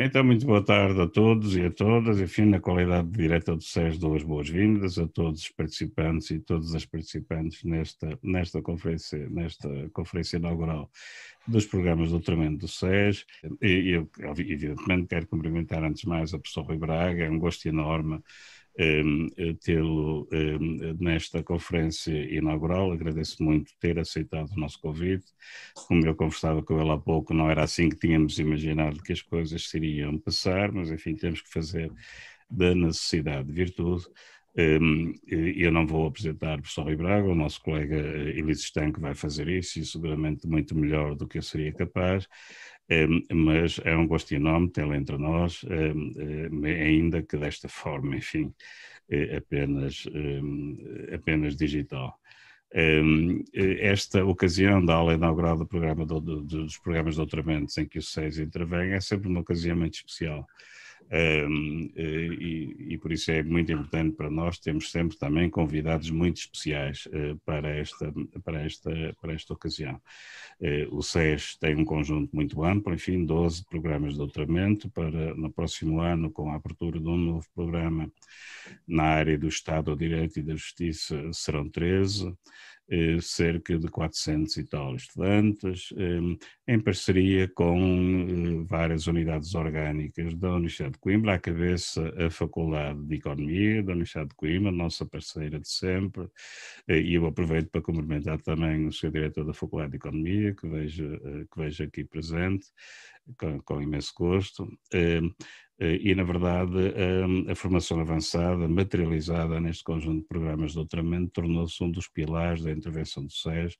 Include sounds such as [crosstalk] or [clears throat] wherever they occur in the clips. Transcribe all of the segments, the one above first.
Então, muito boa tarde a todos e a todas. Enfim, na qualidade de diretor do SES, duas boas-vindas a todos os participantes e todas as participantes nesta, nesta, conferência, nesta conferência inaugural dos programas de tremendo do SES. E eu, evidentemente, quero cumprimentar antes de mais a professora Rui Braga. É um gosto enorme Ehm, eh, tê-lo ehm, nesta conferência inaugural. Agradeço muito ter aceitado o nosso convite. Como eu conversava com ele há pouco, não era assim que tínhamos imaginado que as coisas seriam iriam passar, mas enfim, temos que fazer da necessidade virtude. Ehm, eu não vou apresentar o professor Rui o nosso colega Elise eh, Stank vai fazer isso e seguramente muito melhor do que eu seria capaz. Ehm, mas é um gosto enorme tê-la entre nós, ehm, ehm, ainda que desta forma, enfim, eh, apenas, apenas digital. Esta ocasião da aula inaugural do programa do, do, dos programas de doutoramentos em que o seis intervém é sempre uma ocasião muito especial. Um, eh, e, e, por isso é muito importante para nós temos sempre também convidados muito especiais uh, para, esta, para, esta, para esta ocasião. Uh, o SES tem um conjunto muito amplo, enfim, 12 programas de doutoramento para no próximo ano, com a abertura de um novo programa na área do Estado, do Direito e da Justiça, serão 13. Eh, cerca de 400 e tal estudantes, eh, em parceria com eh, várias unidades orgânicas da Universidade de Coimbra, à cabeça a Faculdade de Economia da Universidade de Coimbra, nossa parceira de sempre, e eu aproveito para cumprimentar também o Sr. Diretor da Faculdade de Economia, que vejo, que vejo aqui presente, com, com imenso gosto. Eh, e, na verdade, a, ehm, a formação avançada, materializada neste conjunto de programas de doutoramento, tornou-se um dos pilares da intervenção do SES,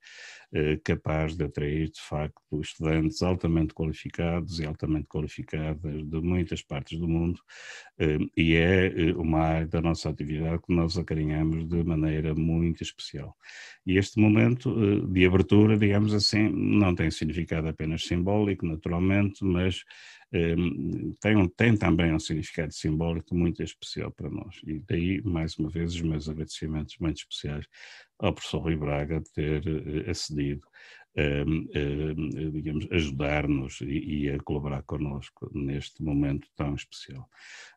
eh, capaz de atrair, de facto, estudantes altamente qualificados e altamente qualificadas de muitas partes do mundo, ehm, e é eh, uma área da nossa atividade que nós acarinhamos de maneira muito especial. E este momento de abertura, digamos assim, não tem significado apenas simbólico, naturalmente, mas Ehm, tem, tem também um significado simbólico muito especial para nós. E daí, mais uma vez, os meus agradecimentos muito especiais ao professor Rui Braga de ter eh, acedido a, ehm, ehm, digamos, ajudar-nos e, e, a colaborar connosco neste momento tão especial.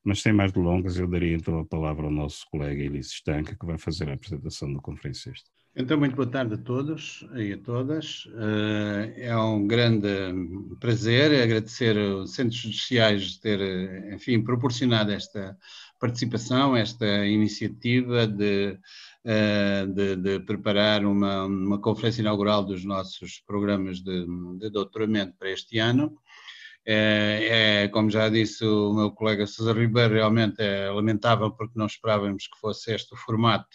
Mas sem mais delongas, eu daria então a palavra ao nosso colega Elise Estanca, que vai fazer a apresentação do conferencista. Então, muito boa tarde a todos e a todas. Eh, é um grande prazer agradecer aos Centros Judiciais de ter, eh, enfim, proporcionado esta participação, esta iniciativa de, eh, de, de preparar uma, uma, conferência inaugural dos nossos programas de, de doutoramento para este ano. É, é, como já disse o meu colega César Ribeiro, realmente é lamentável porque não esperávamos que fosse este o formato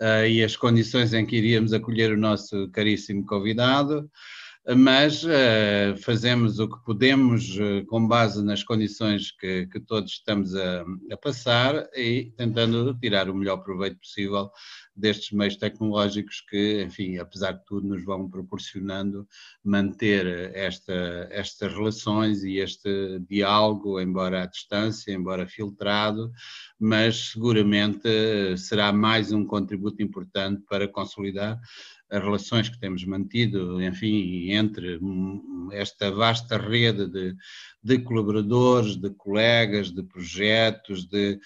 uh, e as condições em que iríamos acolher o nosso caríssimo convidado, mas uh, fazemos o que podemos uh, com base nas condições que, que todos estamos a, a, passar e tentando tirar o melhor proveito possível destes meios tecnológicos que, enfim, apesar de tudo, nos vão proporcionando manter esta, estas relações e este diálogo, embora à distância, embora filtrado, mas seguramente eh, será mais um contributo importante para consolidar as relações que temos mantido, enfim, entre esta vasta rede de, de colaboradores, de colegas, de projetos, de,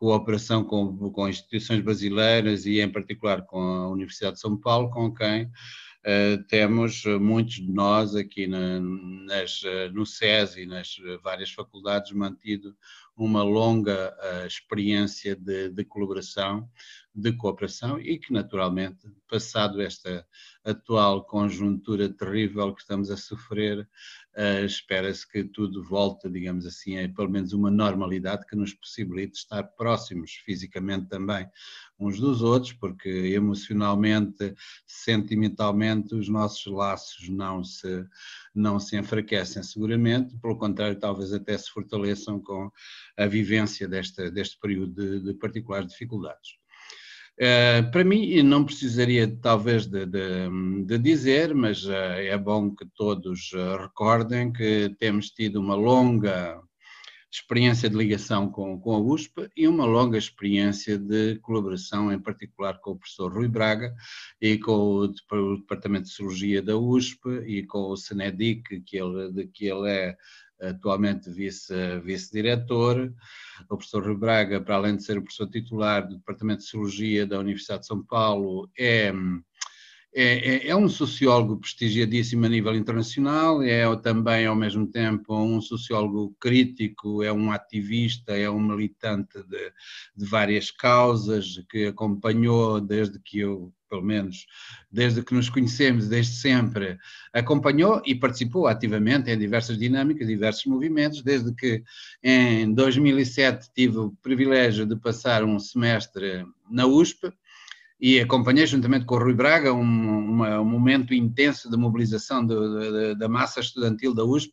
cooperação com, com instituições brasileiras e, em particular, com a Universidade de São Paulo, com quem uh, temos eh, muitos de nós aqui na, nas, eh, no SES e nas várias faculdades mantido uma longa uh, experiência de, de, colaboração de cooperação e que, naturalmente, passado esta atual conjuntura terrível que estamos a sofrer, eh, espera-se que tudo volte, digamos assim, a pelo menos uma normalidade que nos possibilite estar próximos fisicamente também uns dos outros, porque emocionalmente, sentimentalmente, os nossos laços não se, não se enfraquecem seguramente, pelo contrário, talvez até se fortaleçam com a vivência desta, deste período de, de particulares dificuldades. Uh, para mim, não precisaria talvez de, de, de dizer, mas uh, é bom que todos eh, recordem que temos tido uma longa experiência de ligação com, com a USP e uma longa experiência de colaboração, em particular com o professor Rui Braga e com o, o Departamento de Cirurgia da USP e com o Senedic, que ele, de que ele é atualmente vice-diretor. Vice o professor Rui Braga, para além de ser o professor titular do Departamento de Cirurgia da Universidade de São Paulo, é é, é, é, um sociólogo prestigiadíssimo a nível internacional, é também, ao mesmo tempo, um sociólogo crítico, é um ativista, é um militante de, de várias causas que acompanhou desde que eu pelo menos desde que nos conhecemos, desde sempre, acompanhou e participou ativamente em diversas dinâmicas, diversos movimentos, desde que em 2007 tive o privilégio de passar um semestre na USP, e acompanhei juntamente com o Rui Braga um, uma, um momento intenso de mobilização de, de, da massa estudantil da USP,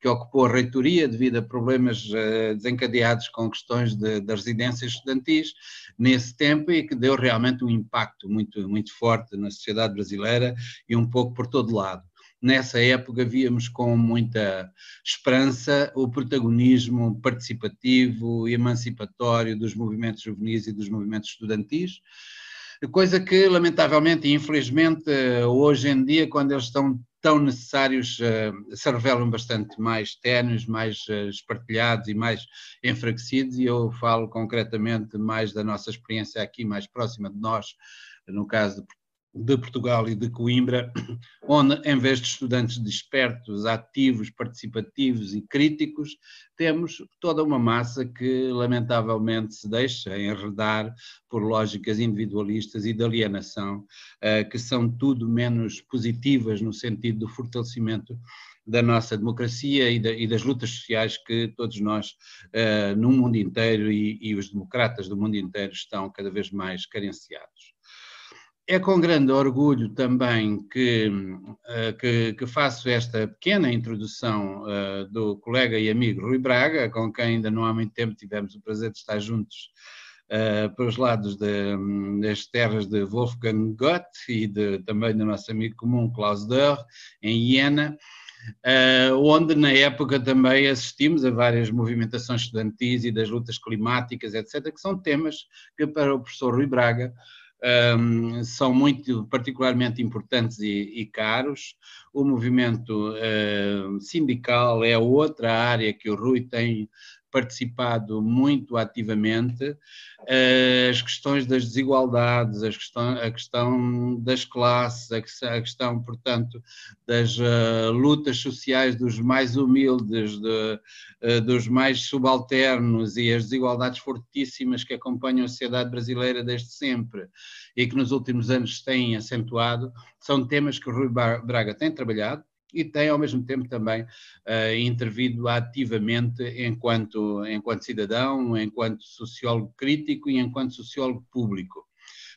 que ocupou a reitoria devido a problemas eh, desencadeados com questões de, das residências estudantis nesse tempo e que deu realmente um impacto muito, muito forte na sociedade brasileira e um pouco por todo lado nessa época víamos com muita esperança o protagonismo participativo e emancipatório dos movimentos juvenis e dos movimentos estudantis coisa que lamentavelmente e infelizmente hoje em dia, quando eles estão tão necessários, eh, se revelam bastante mais ténues, mais eh, espartilhados e mais enfraquecidos, e eu falo concretamente mais da nossa experiência aqui, mais próxima de nós, no caso de de Portugal e de Coimbra, [clears throat] onde, em vez de estudantes despertos, ativos, participativos e críticos, temos toda uma massa que, lamentavelmente, se deixa enredar por lógicas individualistas e de alienação, eh, que são tudo menos positivas no sentido do fortalecimento da nossa democracia e, das lutas sociais que todos nós eh, no mundo inteiro e, e os democratas do mundo inteiro estão cada vez mais carenciados. É com grande orgulho também que, eh, que, que faço esta pequena introdução eh, do colega e amigo Rui Braga, com quem ainda não há muito tempo tivemos o prazer de estar juntos eh, para os lados de, das terras de Wolfgang Goethe e de, também do nosso amigo comum Klaus Dörr, em Iena, Uh, onde na época também assistimos a várias movimentações estudantis e das lutas climáticas, etc., que são temas que para o professor Rui Braga um, são muito particularmente importantes e, e caros. O movimento uh, sindical é outra área que o Rui tem participado muito ativamente eh, as questões das desigualdades, as questão, a questão das classes, a questão, portanto, das eh, lutas sociais dos mais humildes, de, eh, dos mais subalternos e as desigualdades fortíssimas que acompanham a sociedade brasileira desde sempre e que nos últimos anos têm acentuado, são temas que o Rui Braga tem trabalhado, e tem ao mesmo tempo também uh, intervido ativamente enquanto, enquanto cidadão, enquanto sociólogo crítico e enquanto sociólogo público.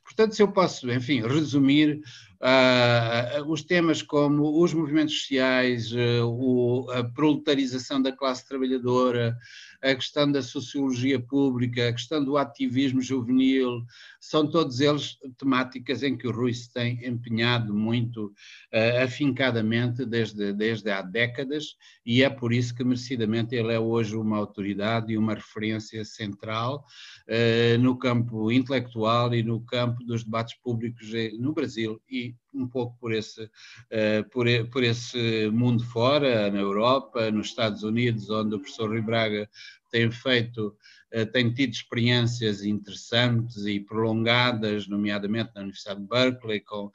Portanto, se eu posso, enfim, resumir Uh, os temas como os movimentos sociais, uh, o, a proletarização da classe trabalhadora, a questão da sociologia pública, a questão do ativismo juvenil, são todos eles temáticas em que o Rui se tem empenhado muito uh, afincadamente desde, desde há décadas e é por isso que merecidamente ele é hoje uma autoridade e uma referência central ah, no campo intelectual e no campo dos debates públicos eh, no Brasil e um pouco por esse, uh, por, por, esse mundo fora, na Europa, nos Estados Unidos, onde o professor Rui Braga tem feito, uh, tem tido experiências interessantes e prolongadas, nomeadamente na Universidade de Berkeley, com, uh,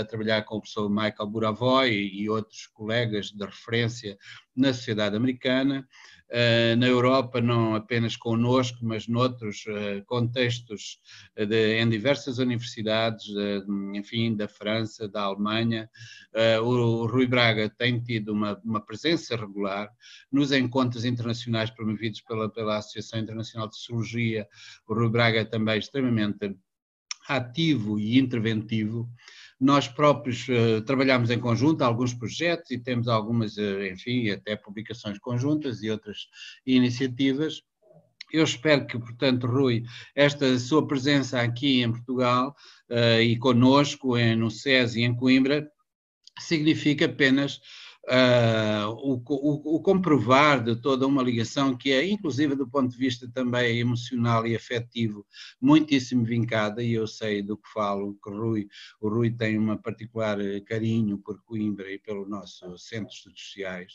a trabalhar com o professor Michael Buravoy e, e outros colegas de referência na sociedade americana. Eh, na Europa, não apenas conosco, mas noutros eh, contextos, eh, de, em diversas universidades, enfim, da França, da Alemanha. O Rui Braga tem tido uma, uma presença regular nos encontros internacionais promovidos pela, pela Associação Internacional de Cirurgia. O Rui Braga é também é extremamente ativo e interventivo nós próprios uh, trabalhamos em conjunto alguns projetos e temos algumas, uh, enfim, até publicações conjuntas e outras iniciativas. Eu espero que, portanto, Rui, esta sua presença aqui em Portugal uh, e conosco em, no SES e em Coimbra significa apenas uh, o, o, comprovar de toda uma ligação que é, inclusive do ponto de vista também emocional e afetivo, muitíssimo vincada, e eu sei do que falo, que o Rui, o Rui tem um particular eh, carinho por Coimbra e pelo nosso Centro de Estudos Sociais,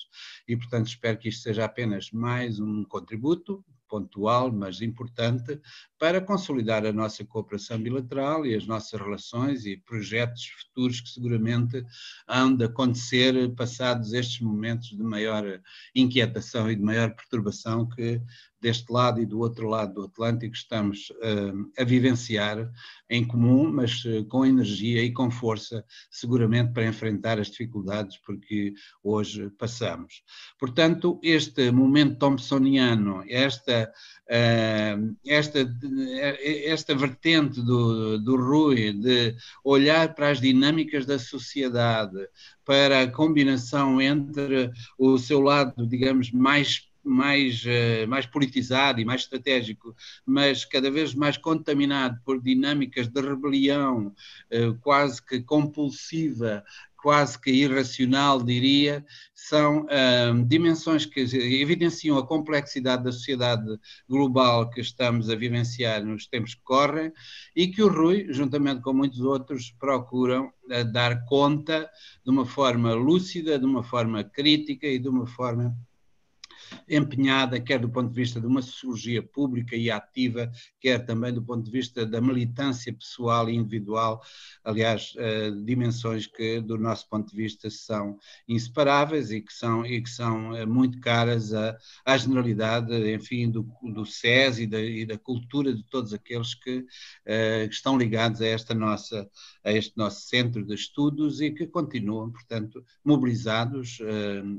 e portanto espero que isto seja apenas mais um contributo pontual, mas importante, para consolidar a nossa cooperação bilateral e as nossas relações e projetos futuros que seguramente hão de acontecer passados estes momentos de maior inquietação e de maior perturbação que deste lado e do outro lado do Atlântico estamos hum, a vivenciar em comum, mas eh, com energia e com força, seguramente para enfrentar as dificuldades porque hoje passamos. Portanto, este momento thompsoniano, esta, hum, esta, esta vertente do, do Rui de olhar para as dinâmicas da sociedade, para a combinação entre o seu lado, digamos, mais mais, eh, mais politizado e mais estratégico, mas cada vez mais contaminado por dinâmicas de rebelião eh, quase que compulsiva quase que irracional, diria, são eh, dimensões que evidenciam a complexidade da sociedade global que estamos a vivenciar nos tempos que correm e que o Rui, juntamente com muitos outros, procuram dar conta de uma forma lúcida, de uma forma crítica e de uma forma empenhada, quer do ponto de vista de uma sociologia pública e ativa, quer também do ponto de vista da militância pessoal e individual, aliás, eh, dimensões que, do nosso ponto de vista, são inseparáveis e que são, e que são eh, muito caras à, à generalidade, enfim, do, do SES e da, e da cultura de todos aqueles que, eh, que estão ligados a, esta nossa, a este nosso centro de estudos e que continuam, portanto, mobilizados,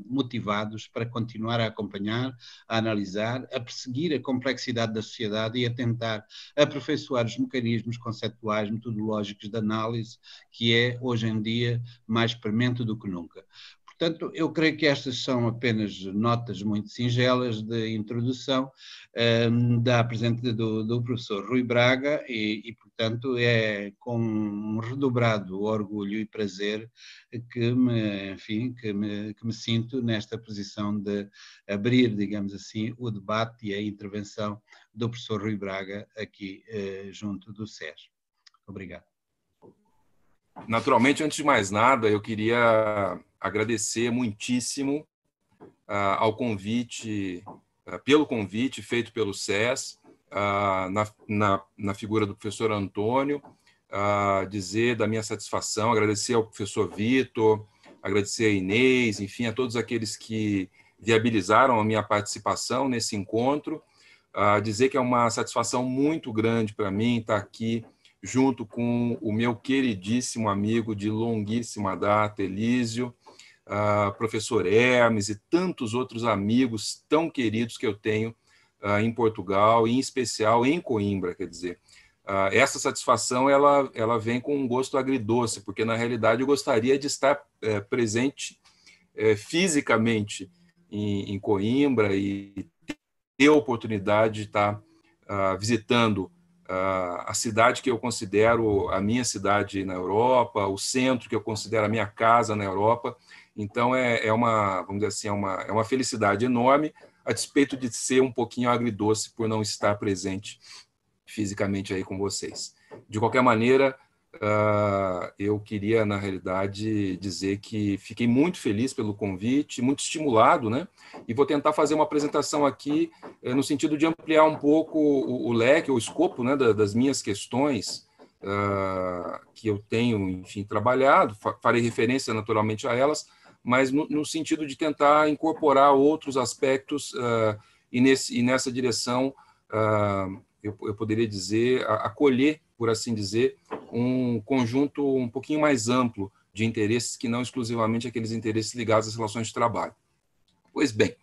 motivados para continuar a acompanhar acompanhar, a analisar, a perseguir a complexidade da sociedade e a tentar aperfeiçoar os mecanismos conceptuais, metodológicos de análise, que é, hoje em dia, mais premente do que nunca. Portanto, eu creio que estas são apenas notas muito singelas de introdução um, da apresenta do, do, professor Rui Braga e, e, portanto, é com um redobrado orgulho e prazer que me, enfim, que me, que me sinto nesta posição de abrir, digamos assim, o debate e a intervenção do professor Rui Braga aqui eh, junto do SES. Obrigado. Naturalmente, antes de mais nada, eu queria agradecer muitíssimo ah, ao convite, ah, pelo convite feito pelo SES, ah, na, na, na, figura do professor Antônio, dizer da minha satisfação, agradecer ao professor Vitor, agradecer a Inês, enfim, a todos aqueles que viabilizaram a minha participação nesse encontro, dizer que é uma satisfação muito grande para mim estar aqui junto com o meu queridíssimo amigo de longuíssima data, Elísio, uh, professor Hermes e tantos outros amigos tão queridos que eu tenho uh, em Portugal, e em especial em Coimbra, quer dizer. Uh, essa satisfação ela, ela vem com um gosto agridoce, porque na realidade eu gostaria de estar é, presente é, fisicamente em, em, Coimbra e ter a oportunidade de estar uh, visitando a, cidade que eu considero a minha cidade na Europa, o centro que eu considero a minha casa na Europa. Então é, é uma, vamos dizer assim, é uma, é uma felicidade enorme, a despeito de ser um pouquinho agridoce por não estar presente fisicamente aí com vocês. De qualquer maneira, Uh, eu queria, na realidade, dizer que fiquei muito feliz pelo convite, muito estimulado, né? E vou tentar fazer uma apresentação aqui uh, no sentido de ampliar um pouco o, o leque, o escopo né, da, das minhas questões uh, que eu tenho, enfim, trabalhado. Farei referência, naturalmente, a elas, mas no, no sentido de tentar incorporar outros aspectos ah, e, nesse, e nessa direção. Uh, eu, eu poderia dizer, acolher, por assim dizer, um conjunto um pouquinho mais amplo de interesses que não exclusivamente aqueles interesses ligados às relações de trabalho. Pois bem,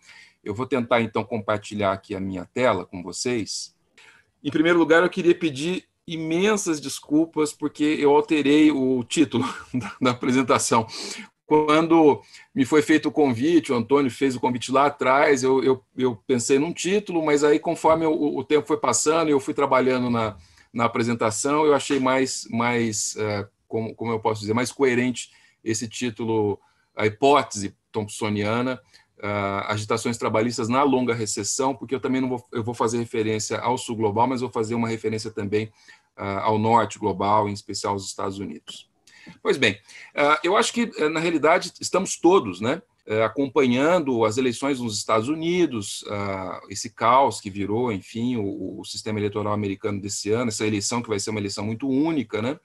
eu vou tentar então compartilhar aqui a minha tela com vocês. Em primeiro lugar, eu queria pedir imensas desculpas porque eu alterei o título [laughs] da, apresentação quando me foi feito o convite, o Antônio fez o convite lá atrás, eu, eu, eu pensei num título, mas aí conforme o, tempo foi passando, eu fui trabalhando na, na apresentação, eu achei mais, mais uh, como, como eu posso dizer, mais coerente esse título, a hipótese thompsoniana, uh, agitações trabalhistas na longa recessão, porque eu também não vou, eu vou fazer referência ao sul global, mas vou fazer uma referência também uh, ao norte global, em especial aos Estados Unidos. Pois bem, ah, eu acho que, eh, na realidade, estamos todos né, eh, acompanhando as eleições nos Estados Unidos, ah, esse caos que virou, enfim, o sistema eleitoral americano desse ano, essa eleição que vai ser uma eleição muito única, né?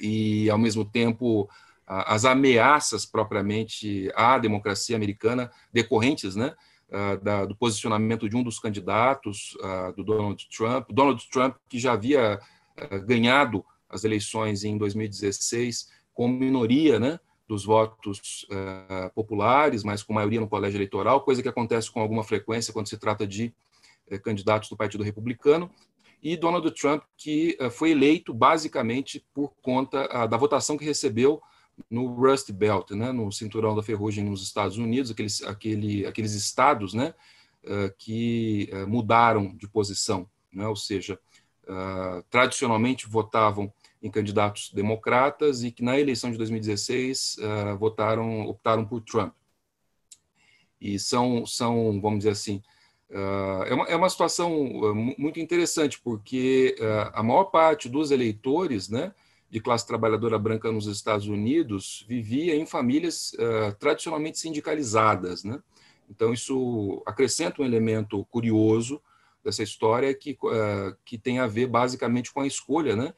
E, ao mesmo tempo, as ameaças propriamente à democracia americana decorrentes, né? Ah, da, do posicionamento de um dos candidatos, do Donald Trump, Donald Trump que já havia eh, ganhado as eleições em 2016 com minoria né, dos votos uh, populares, mas com maioria no colégio eleitoral, coisa que acontece com alguma frequência quando se trata de uh, candidatos do Partido Republicano, e Donald Trump, que uh, foi eleito basicamente por conta ah, da votação que recebeu no Rust Belt, né, no cinturão da ferrugem nos Estados Unidos, aqueles, aquele, aqueles estados né, que mudaram de posição, né, ou seja, ah, tradicionalmente votavam em candidatos democratas e que na eleição de 2016 uh, eh, votaram, optaram por Trump. E são, são vamos dizer assim, uh, é, uma, é uma situação eh, muito interessante, porque uh, a maior parte dos eleitores né, de classe trabalhadora branca nos Estados Unidos vivia em famílias tradicionalmente sindicalizadas. Né? Então, isso acrescenta um elemento curioso dessa história que, que tem a ver basicamente com a escolha, né?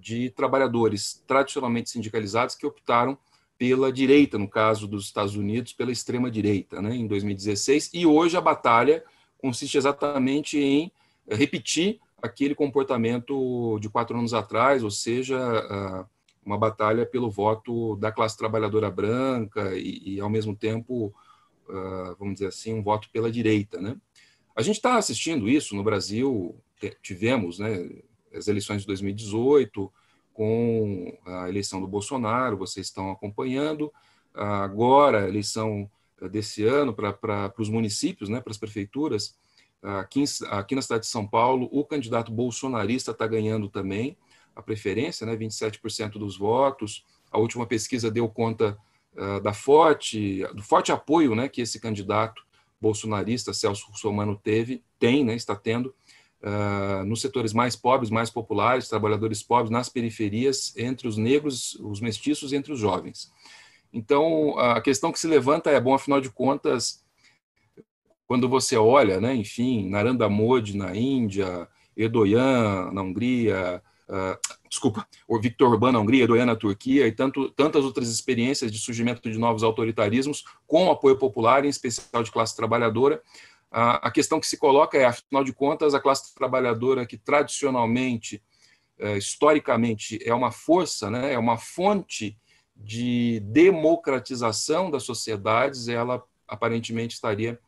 de trabalhadores tradicionalmente sindicalizados que optaram pela direita, no caso dos Estados Unidos, pela extrema-direita, né, em 2016. E hoje a batalha consiste exatamente em eh, repetir aquele comportamento de quatro anos atrás, ou seja, uma batalha pelo voto da classe trabalhadora branca e, e ao mesmo tempo, vamos dizer assim, um voto pela direita. Né? A gente está assistindo isso no Brasil, tivemos, né, as eleições de 2018, com a eleição do Bolsonaro, vocês estão acompanhando, agora a eleição eh, desse ano para os municípios, né, para as prefeituras, aqui, aqui na cidade de São Paulo, o candidato bolsonarista está ganhando também a preferência, né, 27% dos votos, a última pesquisa deu conta eh, da forte, do forte apoio né, que esse candidato bolsonarista, Celso Russomano, teve, tem, né, está tendo uh, nos setores mais pobres, mais populares, trabalhadores pobres, nas periferias, entre os negros, os mestiços e entre os jovens. Então, a questão que se levanta é, bom, afinal de contas, quando você olha, né, enfim, Narendra Modi na Índia, Edoyan na Hungria, uh, desculpa, o Victor Orbán na Hungria, Edoyan na Turquia e tanto, tantas outras experiências de surgimento de novos autoritarismos com apoio popular, em especial de classe trabalhadora, a, questão que se coloca é, afinal de contas, a classe trabalhadora que tradicionalmente, é, historicamente, é uma força, né, é uma fonte de democratização das sociedades, ela aparentemente estaria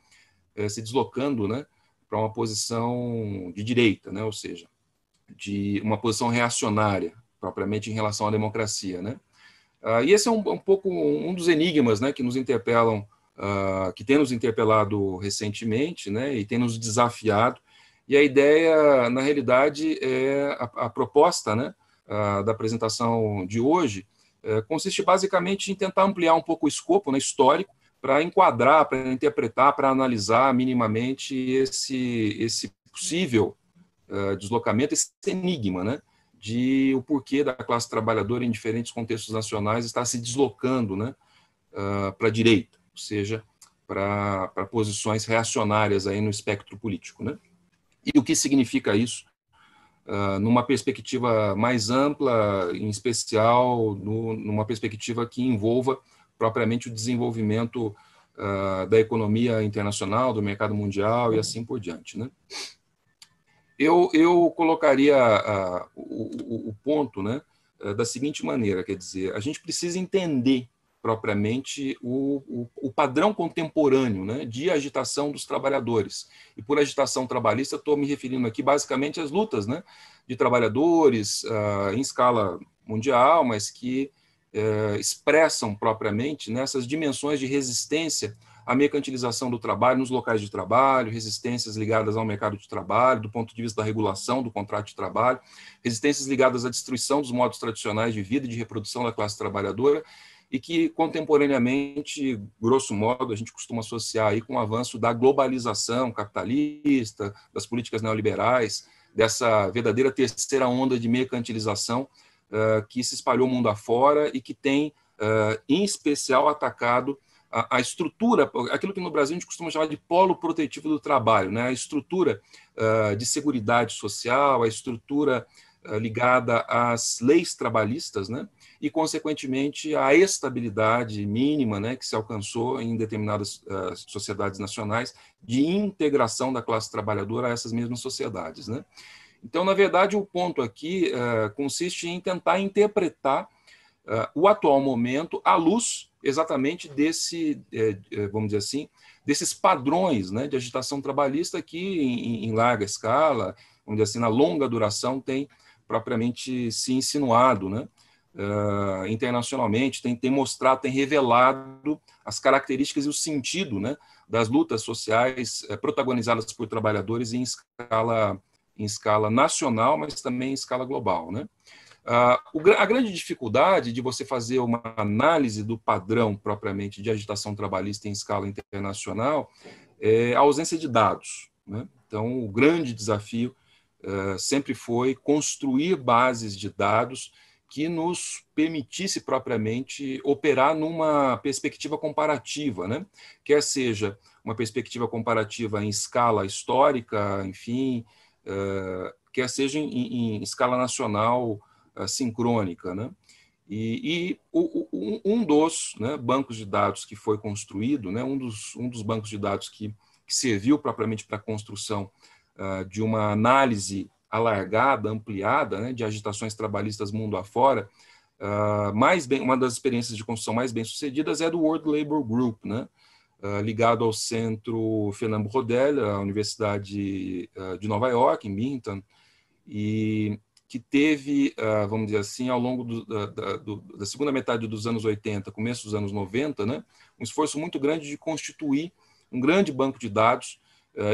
é, se deslocando né, para uma posição de direita, né, ou seja, de uma posição reacionária, propriamente em relação à democracia. Né? Ah, e esse é um, um pouco um dos enigmas né, que nos interpelam ah, que tem nos interpelado recentemente né, e tem nos desafiado. E a ideia, na realidade, é a, a proposta né, ah, da apresentação de hoje eh, consiste basicamente em tentar ampliar um pouco o escopo né, histórico para enquadrar, para interpretar, para analisar minimamente esse, esse possível eh, deslocamento, esse enigma, né? de o porquê da classe trabalhadora em diferentes contextos nacionais está se deslocando né, ah, para a direita ou seja, para posições reacionárias aí no espectro político. Né? E o que significa isso uh, numa perspectiva mais ampla, em especial no, numa perspectiva que envolva propriamente o desenvolvimento uh, da economia internacional, do mercado mundial e assim por diante. Né? Eu, eu colocaria uh, o, o, ponto né, da seguinte maneira, quer dizer, a gente precisa entender propriamente o, o, o, padrão contemporâneo né, de agitação dos trabalhadores. E por agitação trabalhista, estou me referindo aqui basicamente às lutas né, de trabalhadores uh, em escala mundial, mas que uh, expressam propriamente nessas né, dimensões de resistência à mercantilização do trabalho nos locais de trabalho, resistências ligadas ao mercado de trabalho, do ponto de vista da regulação do contrato de trabalho, resistências ligadas à destruição dos modos tradicionais de vida e de reprodução da classe trabalhadora e que, contemporaneamente, grosso modo, a gente costuma associar aí com o avanço da globalização capitalista, das políticas neoliberais, dessa verdadeira terceira onda de mercantilização uh, que se espalhou mundo afora e que tem, uh, em especial, atacado a, a, estrutura, aquilo que no Brasil a gente costuma chamar de polo protetivo do trabalho, né? a estrutura uh, de segurança social, a estrutura ligada às leis trabalhistas, né? e, consequentemente, a estabilidade mínima né, que se alcançou em determinadas uh, sociedades nacionais de integração da classe trabalhadora a essas mesmas sociedades. Né? Então, na verdade, o ponto aqui uh, consiste em tentar interpretar uh, o atual momento à luz exatamente desse, vamos dizer assim, desses padrões né, de agitação trabalhista que, em, em larga escala, onde assim, na longa duração, tem propriamente se insinuado, né? uh, internacionalmente, tem, tem mostrado, tem revelado as características e o sentido né, das lutas sociais uh, protagonizadas por trabalhadores em escala, em escala nacional, mas também em escala global. Né? Uh, a grande dificuldade de você fazer uma análise do padrão propriamente de agitação trabalhista em escala internacional é a ausência de dados. Né? Então, o grande desafio uh, sempre foi construir bases de dados que nos permitisse propriamente operar numa perspectiva comparativa, né? quer seja uma perspectiva comparativa em escala histórica, enfim, uh, quer seja em, em escala nacional uh, sincrônica. Né? E, e o, o, um dos né, bancos de dados que foi construído, né, um, dos, um dos bancos de dados que, que serviu propriamente para a construção uh, de uma análise alargada, ampliada, né, de agitações trabalhistas mundo afora, uh, mais bem, uma das experiências de construção mais bem sucedidas é do World Labor Group, né, uh, ligado ao Centro Fernando Rodel, a Universidade uh, de Nova York, em Bintan, e que teve, vamos dizer assim, ao longo do, da, do, da, segunda metade dos anos 80, começo dos anos 90, né, um esforço muito grande de constituir um grande banco de dados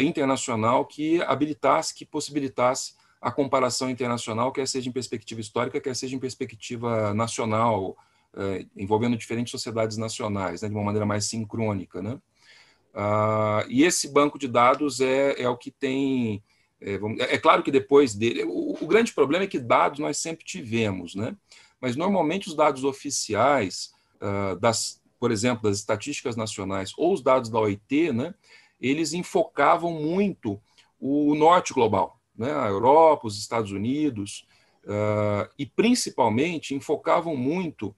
internacional que habilitasse, que possibilitasse a comparação internacional, quer seja em perspectiva histórica, quer seja em perspectiva nacional, eh, envolvendo diferentes sociedades nacionais, né, de uma maneira mais sincrônica. Né? Ah, e esse banco de dados é, é o que tem. É, vamos, é, é claro que depois dele. O, o, grande problema é que dados nós sempre tivemos, né? mas normalmente os dados oficiais, ah, das, por exemplo, das estatísticas nacionais ou os dados da OIT, né, eles enfocavam muito o norte global né, a Europa, os Estados Unidos, uh, e principalmente enfocavam muito uh,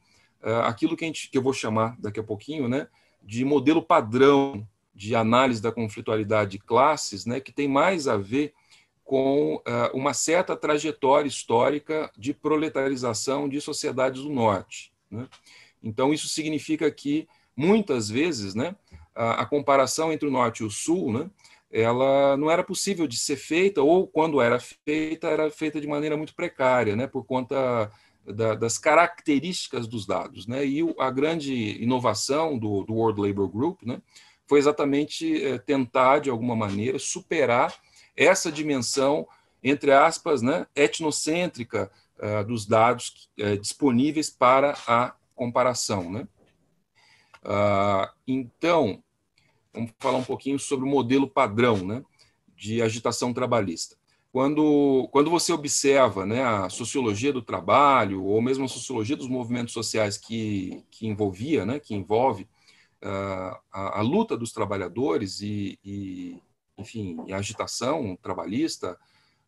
aquilo que, gente, que, eu vou chamar daqui a pouquinho né, de modelo padrão de análise da conflitualidade de classes, né, que tem mais a ver com uh, uma certa trajetória histórica de proletarização de sociedades do Norte. Né? Então, isso significa que, muitas vezes, né, a, a comparação entre o Norte e o Sul né, ela não era possível de ser feita, ou quando era feita, era feita de maneira muito precária, né, por conta da, das características dos dados. Né? E a grande inovação do, do, World Labor Group né, foi exatamente é, tentar, de alguma maneira, superar essa dimensão, entre aspas, né, etnocêntrica uh, dos dados uh, disponíveis para a comparação. Né? Uh, então, Vamos falar um pouquinho sobre o modelo padrão né, de agitação trabalhista. Quando, quando você observa né, a sociologia do trabalho, ou mesmo a sociologia dos movimentos sociais que, que envolvia, né, que envolve uh, a, a, luta dos trabalhadores e, e enfim, e a agitação trabalhista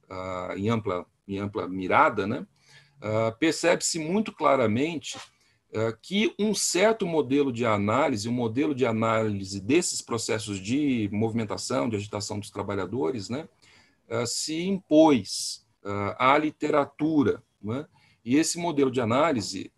uh, em, ampla, em ampla mirada, né, uh, percebe-se muito claramente eh, que um certo modelo de análise, um modelo de análise desses processos de movimentação, de agitação dos trabalhadores, né, eh, se impôs eh, à literatura. Né? E esse modelo de análise,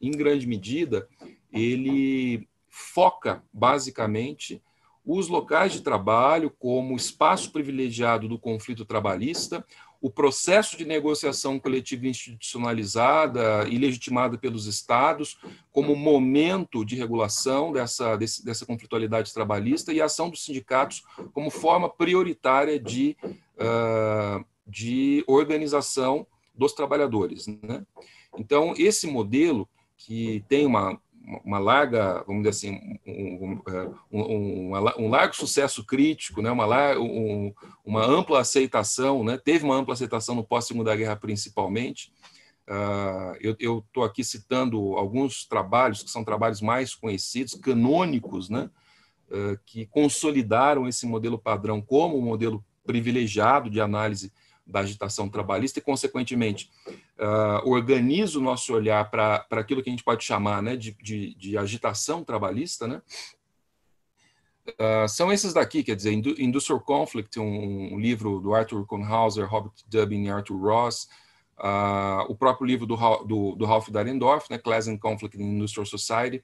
em grande medida, ele foca basicamente os locais de trabalho como espaço privilegiado do conflito trabalhista, o processo de negociação coletiva institucionalizada e legitimada pelos estados como momento de regulação dessa, desse, dessa conflitualidade trabalhista e a ação dos sindicatos como forma prioritária de, uh, de organização dos trabalhadores. Né? Então, esse modelo, que tem uma uma larga, vamos dizer assim, um, um, é, um, um largo sucesso crítico, né? uma, uma ampla aceitação, né? teve uma ampla aceitação no pós-segunda guerra principalmente. Uh, eu estou aqui citando alguns trabalhos que são trabalhos mais conhecidos, canônicos, né? Uh, que consolidaram esse modelo padrão como um modelo privilegiado de análise da agitação trabalhista e, consequentemente, uh, organiza o nosso olhar para aquilo que a gente pode chamar né, de, de, de agitação trabalhista, né? Uh, são esses daqui, quer dizer, Industrial Conflict, um, um livro do Arthur Kornhauser, Robert Dubin e Arthur Ross, uh, o próprio livro do, do, do Ralph Dahrendorf, né, Class and Conflict in Industrial Society,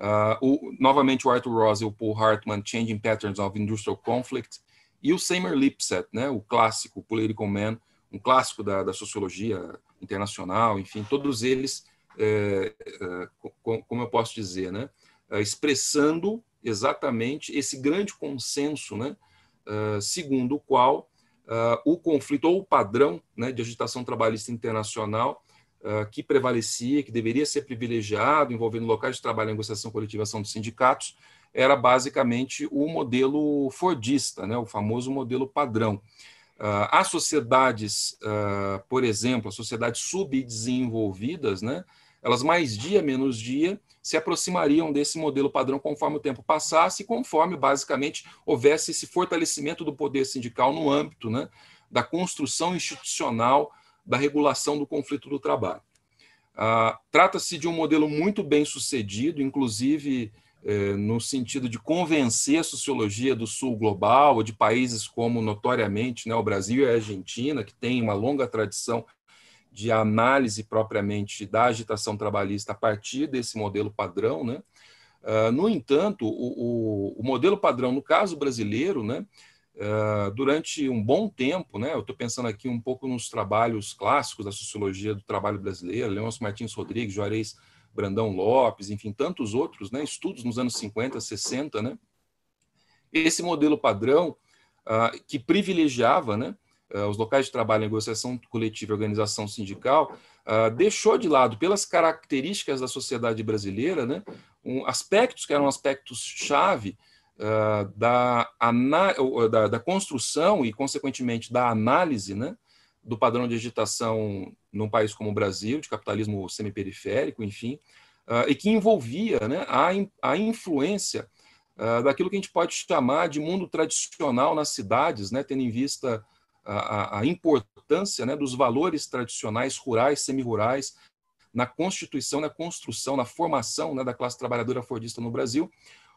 uh, o, novamente o Arthur Ross e o Paul Hartman, Changing Patterns of Industrial Conflict, e o Seymour Lipset, né, o clássico o Political Man, um clássico da, da, sociologia internacional, enfim, todos eles, é, é, como eu posso dizer, né, é, expressando exatamente esse grande consenso, né, é, segundo o qual é, o conflito ou o padrão né, de agitação trabalhista internacional que prevalecia, que deveria ser privilegiado, envolvendo locais de trabalho e negociação coletiva são dos sindicatos, era basicamente o modelo Fordista, né, o famoso modelo padrão. Uh, sociedades, uh, por exemplo, as sociedades subdesenvolvidas, né, elas mais dia menos dia se aproximariam desse modelo padrão conforme o tempo passasse conforme basicamente houvesse esse fortalecimento do poder sindical no âmbito né, da construção institucional da regulação do conflito do trabalho. Uh, Trata-se de um modelo muito bem sucedido, inclusive eh, no sentido de convencer a sociologia do sul global, de países como, notoriamente, né, o Brasil e a Argentina, que tem uma longa tradição de análise propriamente da agitação trabalhista a partir desse modelo padrão. Né? Ah, no entanto, o, o, o modelo padrão, no caso brasileiro, né, ah, durante um bom tempo, né, eu estou pensando aqui um pouco nos trabalhos clássicos da sociologia do trabalho brasileiro, Leôncio Martins Rodrigues, Juarez Brandão Lopes, enfim, tantos outros, né, estudos nos anos 50, 60, né, esse modelo padrão ah, que privilegiava né, ah, os locais de trabalho, negociação coletiva e organização sindical, ah, deixou de lado, pelas características da sociedade brasileira, né, um, aspectos que eram aspectos-chave da, da, da, construção e, consequentemente, da análise né, do padrão de agitação num país como o Brasil, de capitalismo semiperiférico, enfim, uh, e que envolvia né, a, a influência uh, daquilo que a gente pode chamar de mundo tradicional nas cidades, né, tendo em vista a, a importância né, dos valores tradicionais rurais, semi-rurais, na constituição, na construção, na formação né, da classe trabalhadora fordista no Brasil,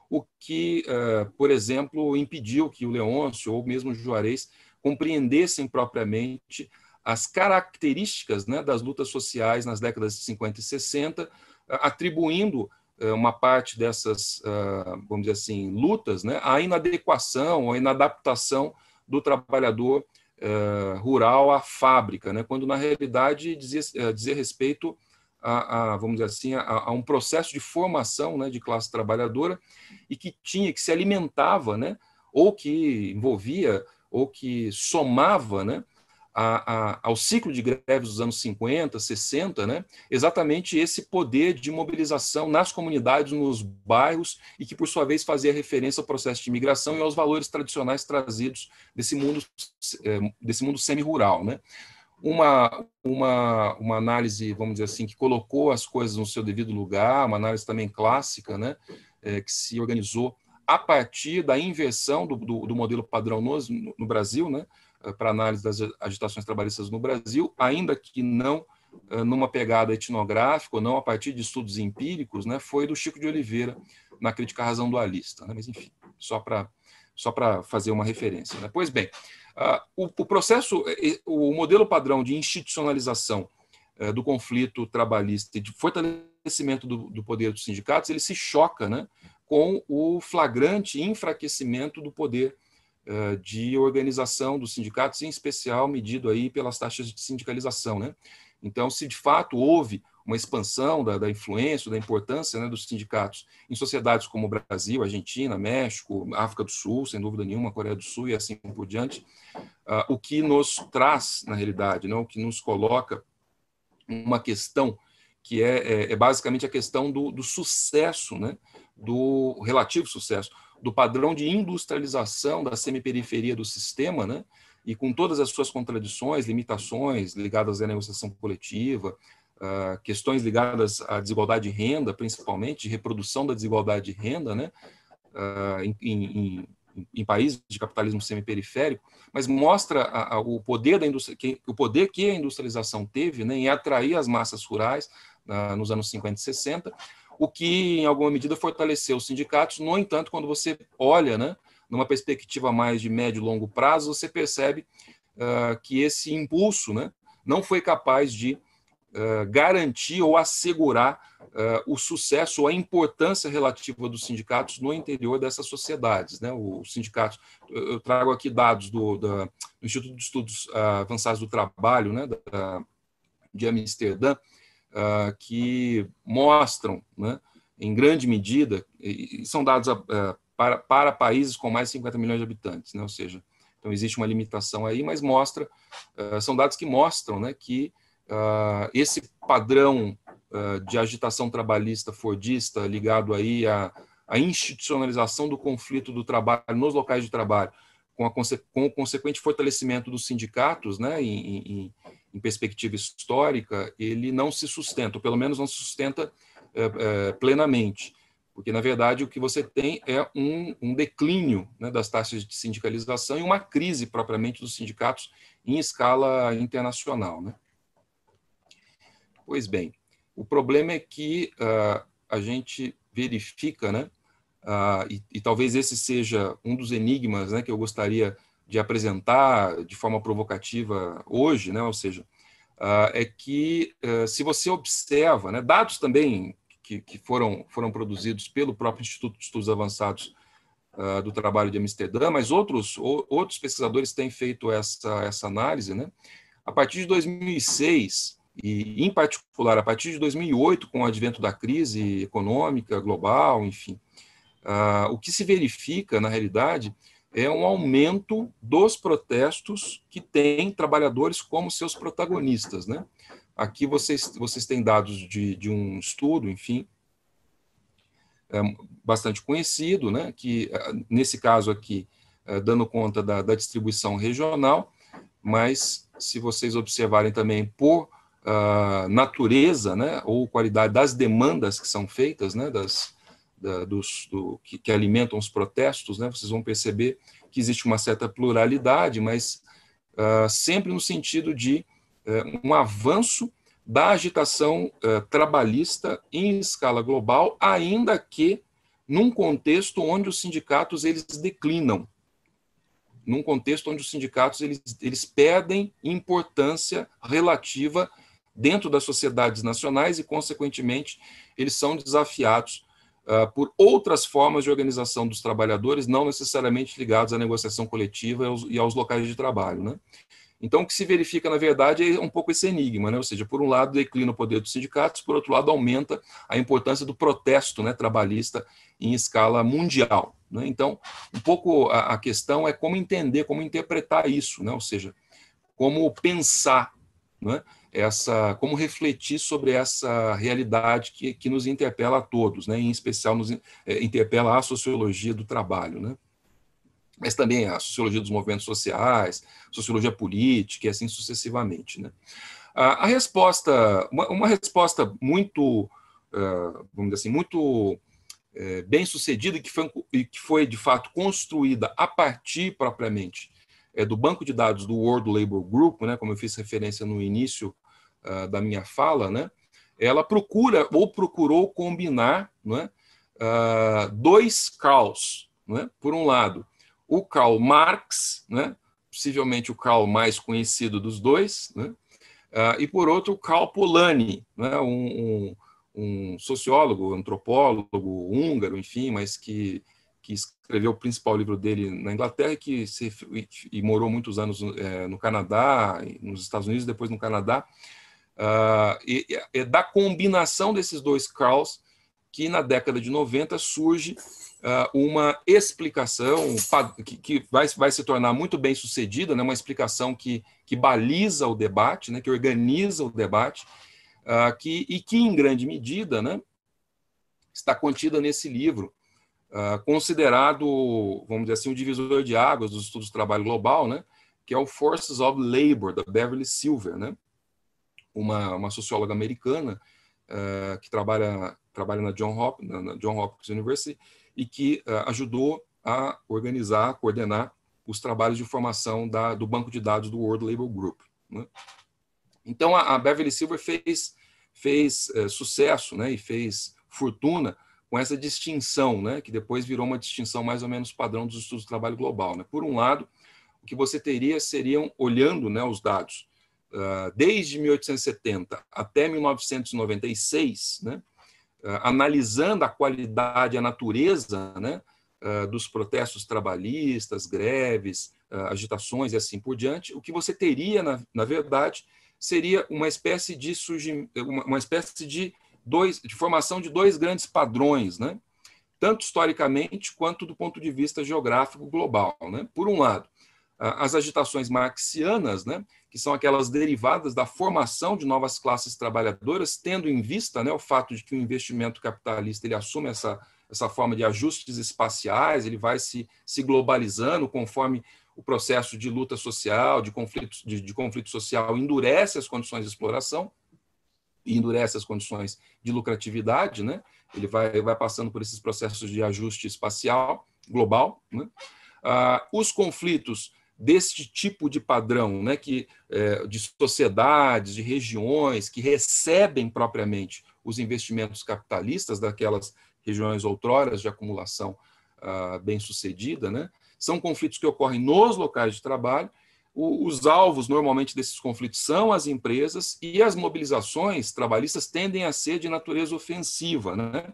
o que, uh, por exemplo, impediu que o Leôncio ou mesmo o Juarez compreendessem propriamente as características né, das lutas sociais nas décadas de 50 e 60, atribuindo eh, uma parte dessas, ah, vamos dizer assim, lutas né, à inadequação ou inadaptação do trabalhador eh, rural à fábrica, né, quando na realidade dizia, eh, dizia respeito a, a, vamos dizer assim, a, a, um processo de formação né, de classe trabalhadora e que tinha, que se alimentava, né, ou que envolvia ou que somava né, a, a, ao ciclo de greves dos anos 50, 60, né, exatamente esse poder de mobilização nas comunidades, nos bairros, e que, por sua vez, fazia referência ao processo de imigração e aos valores tradicionais trazidos desse mundo, é, desse mundo semi-rural. Né? Uma, uma, uma análise, vamos dizer assim, que colocou as coisas no seu devido lugar, uma análise também clássica, né, é, que se organizou a partir da inversão do, do, do modelo padrão no, no Brasil, né, eh, para análise das agitações trabalhistas no Brasil, ainda que não eh, numa pegada etnográfica, ou não a partir de estudos empíricos, né, foi do Chico de Oliveira na Crítica à Razão Dualista. Né, mas, enfim, só para só fazer uma referência. Né? Pois bem, uh, o, o, processo, eh, o modelo padrão de institucionalização uh, do conflito trabalhista e de fortalecimento do, do, poder dos sindicatos, ele se choca né, com o flagrante enfraquecimento do poder uh, de organização dos sindicatos, em especial medido aí pelas taxas de sindicalização. Né? Então, se de fato houve uma expansão da, da influência, da importância né, dos sindicatos em sociedades como o Brasil, Argentina, México, África do Sul, sem dúvida nenhuma, Coreia do Sul e assim por diante, uh, o que nos traz, na realidade, né, o que nos coloca uma questão que é, é, é basicamente a questão do, do sucesso né, do relativo sucesso do padrão de industrialização da semiperiferia do sistema, né? E com todas as suas contradições, limitações ligadas à negociação coletiva, uh, questões ligadas à desigualdade de renda, principalmente, de reprodução da desigualdade de renda, né? Uh, em, em, em, em, países de capitalismo semiperiférico, mas mostra a, a, o poder da indústria, que, o poder que a industrialização teve né, em atrair as massas rurais uh, nos anos 50 e 60, o que, em alguma medida, fortaleceu os sindicatos. No entanto, quando você olha, né, numa perspectiva mais de médio e longo prazo, você percebe uh, que esse impulso né, não foi capaz de uh, garantir ou assegurar uh, o sucesso ou a importância relativa dos sindicatos no interior dessas sociedades. Né? Os sindicatos, eu trago aqui dados do, da, do Instituto de Estudos Avançados do Trabalho, né, da, de Amsterdã, uh, que mostram, né, em grande medida, e, e são dados a, ah, ah, para, para países com mais de 50 milhões de habitantes, né, ou seja, então existe uma limitação aí, mas mostra, uh, são dados que mostram né, que uh, esse padrão de agitação trabalhista fordista ligado aí à institucionalização do conflito do trabalho nos locais de trabalho, com, a, com o consequente fortalecimento dos sindicatos né, em, em, em perspectiva histórica, ele não se sustenta, ou pelo menos não se sustenta é, é, plenamente, porque, na verdade, o que você tem é um, um declínio né, das taxas de sindicalização e uma crise propriamente dos sindicatos em escala internacional. Né? Pois bem, o problema é que uh, a gente verifica, né, uh, e, e, talvez esse seja um dos enigmas né, que eu gostaria de apresentar de forma provocativa hoje, né? ou seja, uh, é que uh, se você observa, né, dados também que, que, foram, foram produzidos pelo próprio Instituto de Estudos Avançados uh, do Trabalho de Amsterdã, mas outros, outros pesquisadores têm feito essa, essa análise, né? a partir de 2006 e, em particular, a partir de 2008, com o advento da crise econômica global, enfim, o que se verifica, na realidade, é um aumento dos protestos que têm trabalhadores como seus protagonistas. Né? Aqui vocês, vocês têm dados de, de um estudo, enfim, é bastante conhecido, né? que é, nesse caso aqui, é, dando conta da, da distribuição regional, mas se vocês observarem também por uh, natureza né, ou qualidade das demandas que são feitas, né, das, da, dos, do, que, que, alimentam os protestos, né, vocês vão perceber que existe uma certa pluralidade, mas uh, sempre no sentido de uh, um avanço da agitação uh, trabalhista em escala global, ainda que num contexto onde os sindicatos eles declinam, num contexto onde os sindicatos eles, eles perdem importância relativa dentro das sociedades nacionais e, consequentemente, eles são desafiados ah, por outras formas de organização dos trabalhadores, não necessariamente ligados à negociação coletiva e aos, e aos locais de trabalho. Né? Então, o que se verifica, na verdade, é um pouco esse enigma, né? ou seja, por um lado declina o poder dos sindicatos, por outro lado aumenta a importância do protesto né, trabalhista em escala mundial. Né? Então, um pouco a, a, questão é como entender, como interpretar isso, né? ou seja, como pensar né? essa, como refletir sobre essa realidade que, que nos interpela a todos, né? em especial nos é, interpela a sociologia do trabalho, né? mas também a sociologia dos movimentos sociais, sociologia política e assim sucessivamente. Né? A, a resposta, uma, uma, resposta muito, uh, vamos dizer assim, muito é, bem sucedida e que, foi, e que foi de fato construída a partir propriamente é, do banco de dados do World Labor Group, né, como eu fiz referência no início uh, da minha fala, né, ela procura ou procurou combinar né, uh, dois caos. Né? Por um lado, o Karl Marx, né, possivelmente o Karl mais conhecido dos dois, né, uh, e por outro, o Karl Polanyi, né, um, um, um sociólogo, antropólogo húngaro, enfim, mas que que escreveu o principal livro dele na Inglaterra que se, e, e morou muitos anos é, no Canadá, nos Estados Unidos, depois no Canadá, Uh, e, e, da combinação desses dois Kraus que na década de 90 surge uh, uma explicação que, que vai, vai, se tornar muito bem sucedida, né, uma explicação que, que baliza o debate, né, que organiza o debate, uh, que, e que, em grande medida, né, está contida nesse livro, considerado, vamos dizer assim, o divisor de águas dos estudos do trabalho global, né, que é o Forces of Labor, da Beverly Silver, né, uma, uma socióloga americana uh, que trabalha, trabalha na, John Hopkins, na John Hopkins University e que uh, ajudou a organizar, a coordenar os trabalhos de formação da, do banco de dados do World Label Group. Né? Então, a, a, Beverly Silver fez, fez uh, sucesso né, e fez fortuna com essa distinção, né, que depois virou uma distinção mais ou menos padrão dos estudos de trabalho global. Né? Por um lado, o que você teria seriam, olhando né, os dados ah, desde 1870 até 1996, né, ah, analisando a qualidade, a natureza né, ah, dos protestos trabalhistas, greves, agitações e assim por diante, o que você teria, na, na verdade, seria uma espécie de uma espécie de dois de formação de dois grandes padrões, né? tanto historicamente quanto do ponto de vista geográfico global. Né? Por um lado, as agitações marxianas, né, que são aquelas derivadas da formação de novas classes trabalhadoras, tendo em vista né, o fato de que o investimento capitalista ele assume essa, essa forma de ajustes espaciais, ele vai se, se globalizando conforme o processo de luta social, de conflito, de, de conflito social endurece as condições de exploração e endurece as condições de lucratividade, né? ele vai, vai passando por esses processos de ajuste espacial global. Né? Ah, os conflitos deste tipo de padrão, né, que, é, de sociedades, de regiões que recebem propriamente os investimentos capitalistas daquelas regiões outroras de acumulação ah, bem-sucedida, né, são conflitos que ocorrem nos locais de trabalho. O, os alvos normalmente desses conflitos são as empresas e as mobilizações trabalhistas tendem a ser de natureza ofensiva, né?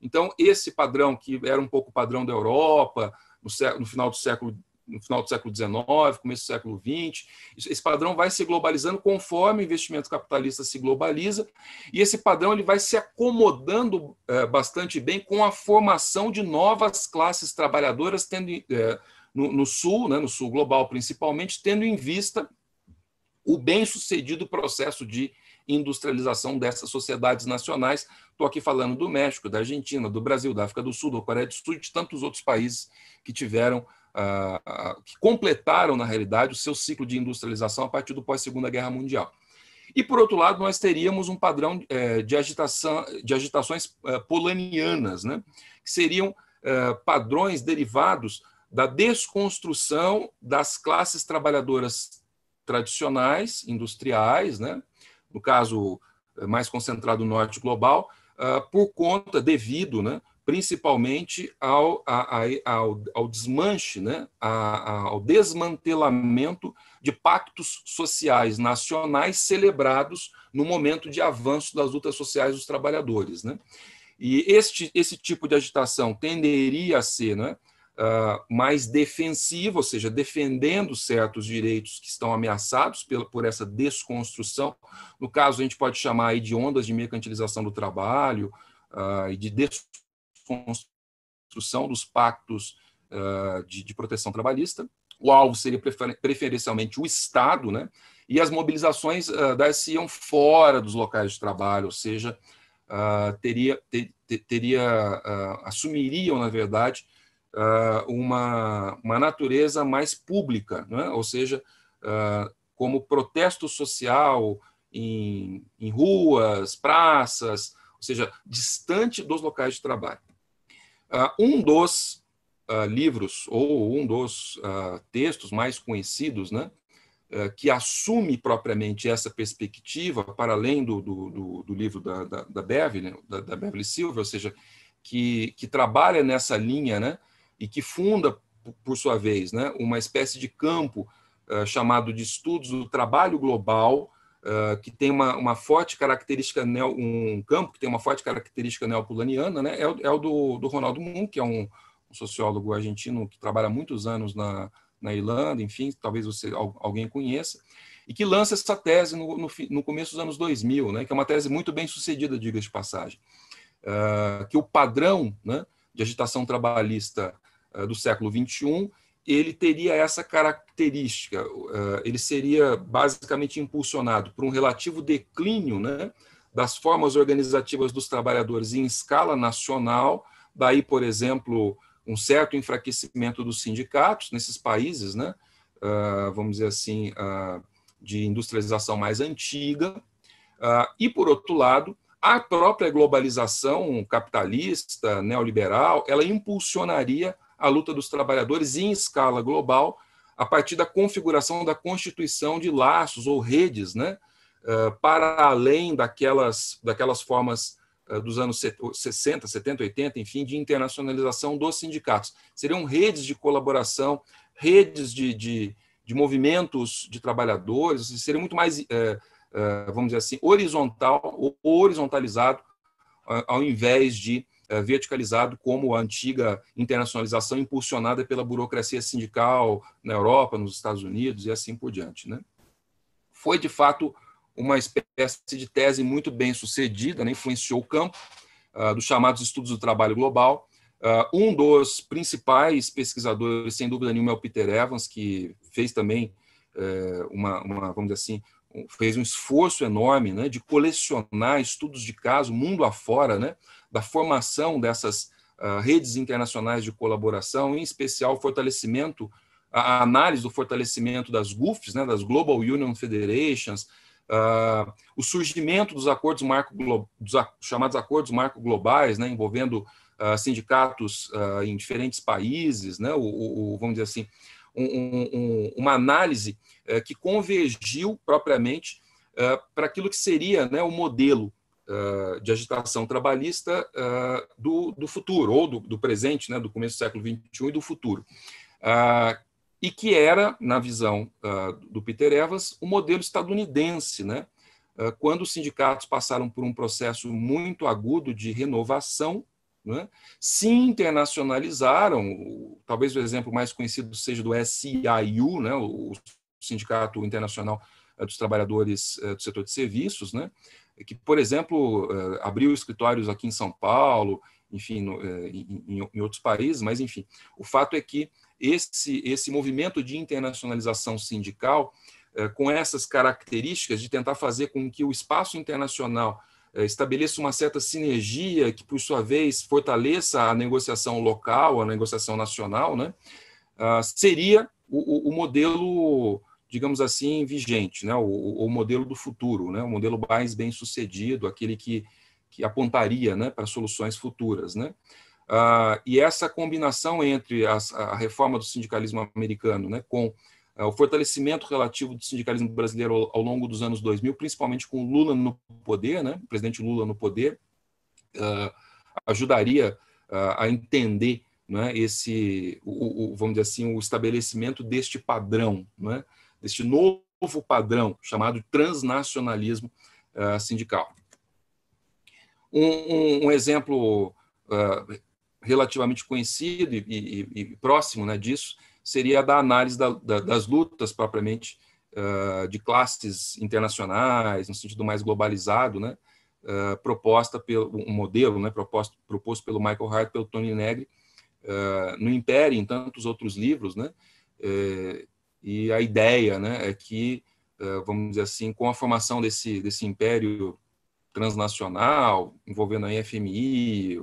Então, esse padrão, que era um pouco o padrão da Europa, no, no final do século no final do século XIX, começo do século XX. Esse padrão vai se globalizando conforme o investimento capitalista se globaliza, e esse padrão ele vai se acomodando é, bastante bem com a formação de novas classes trabalhadoras, tendo é, no, no, sul, né, no sul global principalmente, tendo em vista o bem-sucedido processo de industrialização dessas sociedades nacionais. Estou aqui falando do México, da Argentina, do Brasil, da África do Sul, da Coreia do Sul e de tantos outros países que tiveram ah, ah, que completaram, na realidade, o seu ciclo de industrialização a partir do pós-Segunda Guerra Mundial. E, por outro lado, nós teríamos um padrão eh, de, agitação, de agitações eh, polanianas, né? que seriam eh, padrões derivados da desconstrução das classes trabalhadoras tradicionais, industriais, né? no caso mais concentrado no norte global, ah, por conta, devido né, principalmente ao, a, a, ao, ao, desmanche, né, a, ao desmantelamento de pactos sociais nacionais celebrados no momento de avanço das lutas sociais dos trabalhadores. Né? E este, esse tipo de agitação tenderia a ser né, uh, mais defensiva, ou seja, defendendo certos direitos que estão ameaçados pela, por essa desconstrução. No caso, a gente pode chamar aí de ondas de mercantilização do trabalho, uh, de construção dos pactos uh, de, de, proteção trabalhista. O alvo seria prefer, preferencialmente o Estado, né? e as mobilizações uh, ah, dar iam fora dos locais de trabalho, ou seja, uh, teria, ter, teria uh, assumiriam, na verdade, uh, uma, uma natureza mais pública, né? ou seja, como protesto social em, em ruas, praças, ou seja, distante dos locais de trabalho. Ah, um dos ah, livros, ou um dos ah, textos mais conhecidos, né, que assume propriamente essa perspectiva, para além do, do, do livro da, da, da Beverly, né, da, da Beverly Silva, ou seja, que, que trabalha nessa linha né, e que funda, por sua vez, né, uma espécie de campo uh, chamado de estudos do trabalho global uh, que tem uma, uma, forte característica, neo, um campo que tem uma forte característica neopolaniana, né, é, o, é o do, do, Ronaldo Moon, que é um, um, sociólogo argentino que trabalha há muitos anos na, na Irlanda, enfim, talvez você, alguém conheça, e que lança essa tese no, no, no começo dos anos 2000, né, que é uma tese muito bem sucedida, diga de passagem, uh, que o padrão né, de agitação trabalhista ah, do século XXI ele teria essa característica, eh, ele seria basicamente impulsionado por um relativo declínio né, das formas organizativas dos trabalhadores em escala nacional, daí, por exemplo, um certo enfraquecimento dos sindicatos nesses países, né, ah, vamos dizer assim, ah, de industrialização mais antiga, ah, e, por outro lado, a própria globalização capitalista, neoliberal, ela impulsionaria a luta dos trabalhadores em escala global a partir da configuração da constituição de laços ou redes, né, ah, para além daquelas, daquelas formas ah, dos anos 60, 70, 80, enfim, de internacionalização dos sindicatos. Seriam redes de colaboração, redes de, de, de movimentos de trabalhadores, seria muito mais, eh, eh, vamos dizer assim, horizontal ou horizontalizado, ah, ao invés de eh, verticalizado como a antiga internacionalização impulsionada pela burocracia sindical na Europa, nos Estados Unidos e assim por diante. Né? Foi, de fato, uma espécie de tese muito bem sucedida, né? influenciou o campo uh, dos chamados estudos do trabalho global. Uh, um dos principais pesquisadores, sem dúvida nenhuma, é o Peter Evans, que fez também uh, uma, uma, vamos dizer assim, fez um esforço enorme né, de colecionar estudos de caso mundo afora, né, da formação dessas uh, redes internacionais de colaboração, em especial o fortalecimento, a análise do fortalecimento das GUFs, né, das Global Union Federations, uh, o surgimento dos acordos marco dos a, chamados acordos marco globais, né, envolvendo uh, sindicatos em diferentes países, né, o, o, vamos dizer assim, um, um, uma análise eh, que convergiu propriamente para aquilo que seria né, o modelo eh, de agitação trabalhista eh, do, do futuro, ou do, do, presente, né, do começo do século XXI e do futuro. Ah, e que era, na visão ah, do Peter Evans, o um modelo estadunidense, né, ah, quando os sindicatos passaram por um processo muito agudo de renovação, né, se internacionalizaram, talvez o exemplo mais conhecido seja do SIU, né, o Sindicato Internacional eh, dos Trabalhadores do Setor de Serviços, né, é que, por exemplo, é, abriu escritórios aqui em São Paulo, enfim, no, é, em, em, outros países, mas enfim, o fato é que esse, esse movimento de internacionalização sindical, com essas características de tentar fazer com que o espaço internacional estabeleça uma certa sinergia que, por sua vez, fortaleça a negociação local, a negociação nacional, né? Ah, seria o, o modelo digamos assim, vigente, né? o, o modelo do futuro, né? o modelo mais bem sucedido, aquele que, que apontaria né? para soluções futuras. Né? Ah, e essa combinação entre as, a reforma do sindicalismo americano né? com ah, o fortalecimento relativo do sindicalismo brasileiro ao, ao, longo dos anos 2000, principalmente com Lula no poder, né? o presidente Lula no poder, ah, ajudaria ah, a entender né, esse, o, o, vamos dizer assim, o estabelecimento deste padrão, né, deste novo padrão chamado transnacionalismo uh, sindical. Um, um, um exemplo uh, relativamente conhecido e, e, e, próximo né, disso seria a da análise da, da, das lutas propriamente uh, de classes internacionais, no sentido mais globalizado, né, uh, proposta pelo um modelo né, proposto, proposto pelo Michael Hart, pelo Tony Negri, uh, no Império e em tantos outros livros, né, eh, e a ideia né, é que, eh, vamos dizer assim, com a formação desse, desse império transnacional, envolvendo a FMI,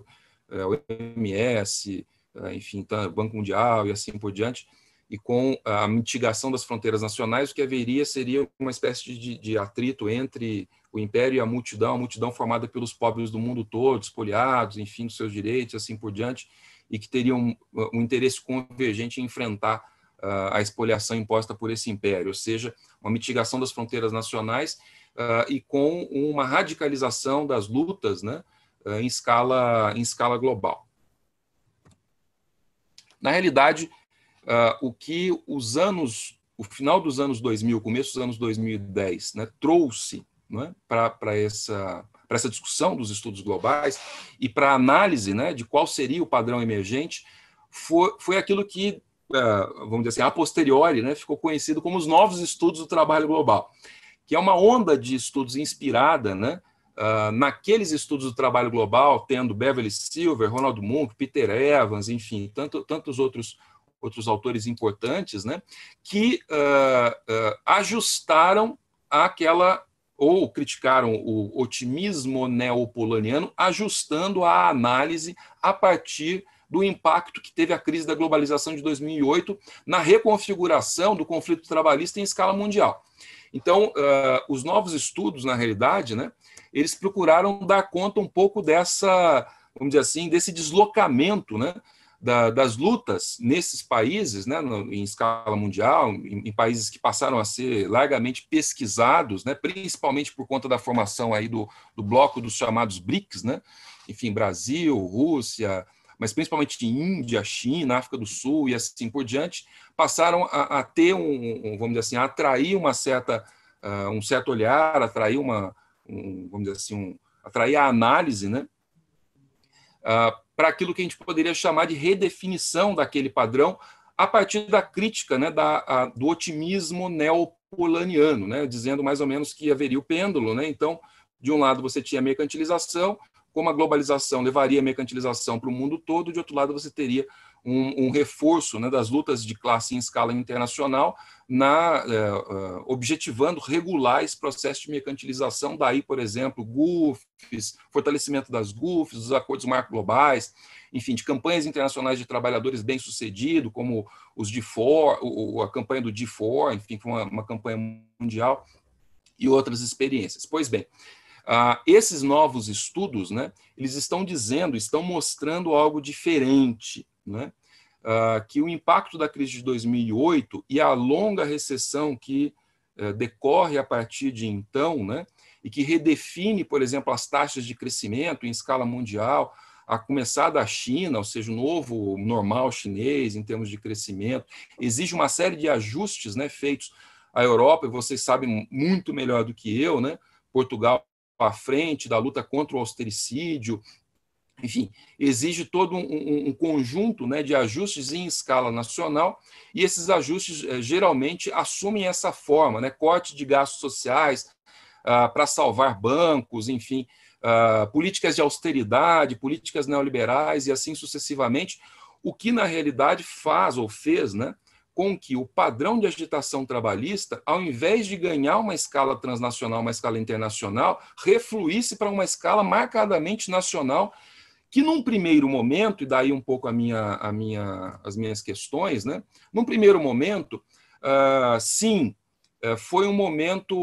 eh, OMS, eh, enfim, Banco Mundial e assim por diante, e com a mitigação das fronteiras nacionais, o que haveria seria uma espécie de, de atrito entre o império e a multidão, a multidão formada pelos pobres do mundo todo, espoliados, enfim, dos seus direitos, assim por diante, e que teriam um, um interesse convergente em enfrentar ah, a expoliação imposta por esse império, ou seja, uma mitigação das fronteiras nacionais ah, e com uma radicalização das lutas né, ah, em, escala, em escala global. Na realidade, o que os anos, o final dos anos 2000, começo dos anos 2010, né, trouxe né, para essa para essa discussão dos estudos globais e para a análise né, de qual seria o padrão emergente, foi, foi aquilo que vamos dizer assim, a posteriori, né, ficou conhecido como os novos estudos do trabalho global, que é uma onda de estudos inspirada né, Uh, naqueles estudos do trabalho global, tendo Beverly Silver, Ronald Munch, Peter Evans, enfim, tanto, tantos outros, outros autores importantes, né, que uh, uh, ajustaram aquela, ou criticaram o otimismo neopoloniano, ajustando a análise a partir do impacto que teve a crise da globalização de 2008 na reconfiguração do conflito trabalhista em escala mundial. Então, uh, os novos estudos, na realidade, né, eles procuraram dar conta um pouco dessa, vamos dizer assim, desse deslocamento, né, da, das lutas nesses países, né, no, em escala mundial, em, em, países que passaram a ser largamente pesquisados, né, principalmente por conta da formação aí do, do bloco dos chamados BRICS, né, enfim, Brasil, Rússia, mas principalmente de Índia, China, África do Sul e assim por diante, passaram a, a ter um, um, vamos dizer assim, a atrair uma certa, uh, um certo olhar, atrair uma, um, vamos dizer assim, um, atrair a análise, né? Uh, para aquilo que a gente poderia chamar de redefinição daquele padrão a partir da crítica né, da, a, do otimismo neopolaniano, né, dizendo mais ou menos que haveria o pêndulo. Né? Então, de um lado você tinha mercantilização, como a globalização levaria a mercantilização para o mundo todo, de outro lado, você teria um, um reforço né, das lutas de classe em escala internacional, na, eh, eh, objetivando regular esse processo de mercantilização. Daí, por exemplo, GUFs, fortalecimento das GUFs, dos acordos marco globais, enfim, de campanhas internacionais de trabalhadores bem-sucedido, como os de FOR, a campanha do D4, enfim, foi uma, uma campanha mundial, e outras experiências. Pois bem, ah, esses novos estudos, né, eles estão dizendo, estão mostrando algo diferente, né? Ah, que o impacto da crise de 2008 e a longa recessão que eh, decorre a partir de então, né, e que redefine, por exemplo, as taxas de crescimento em escala mundial, a começar da China, ou seja, o novo normal chinês em termos de crescimento, exige uma série de ajustes né, feitos à Europa, e vocês sabem muito melhor do que eu, né? Portugal à frente, da luta contra o austericídio, enfim, exige todo um, um, um conjunto né, de ajustes em escala nacional, e esses ajustes eh, geralmente assumem essa forma, né, corte de gastos sociais ah, para salvar bancos, enfim, ah, políticas de austeridade, políticas neoliberais e assim sucessivamente, o que na realidade faz ou fez né, com que o padrão de agitação trabalhista, ao invés de ganhar uma escala transnacional, uma escala internacional, refluísse para uma escala marcadamente nacional, que num primeiro momento, e daí um pouco a minha, a minha, as minhas questões, né? num primeiro momento, uh, sim, uh, foi um momento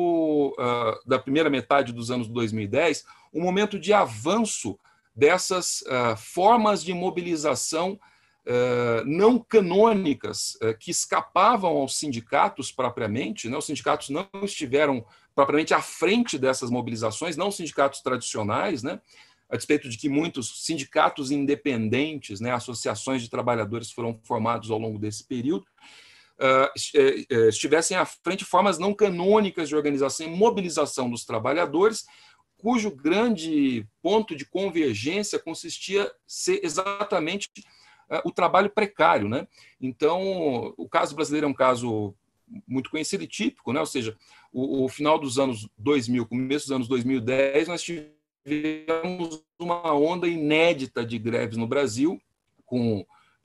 uh, da primeira metade dos anos 2010, um momento de avanço dessas ah, formas de mobilização uh, eh, não canônicas eh, que escapavam aos sindicatos propriamente, né? os sindicatos não estiveram propriamente à frente dessas mobilizações, não sindicatos tradicionais, né? a despeito de que muitos sindicatos independentes, né? associações de trabalhadores foram formados ao longo desse período, eh, estivessem à frente formas não canônicas de organização e mobilização dos trabalhadores, cujo grande ponto de convergência consistia ser exatamente é, o trabalho precário. Né? Então, o caso brasileiro é um caso muito conhecido e típico, né? ou seja, o, o final dos anos 2000, começo dos anos 2010, nós tivemos uma onda inédita de greves no Brasil, com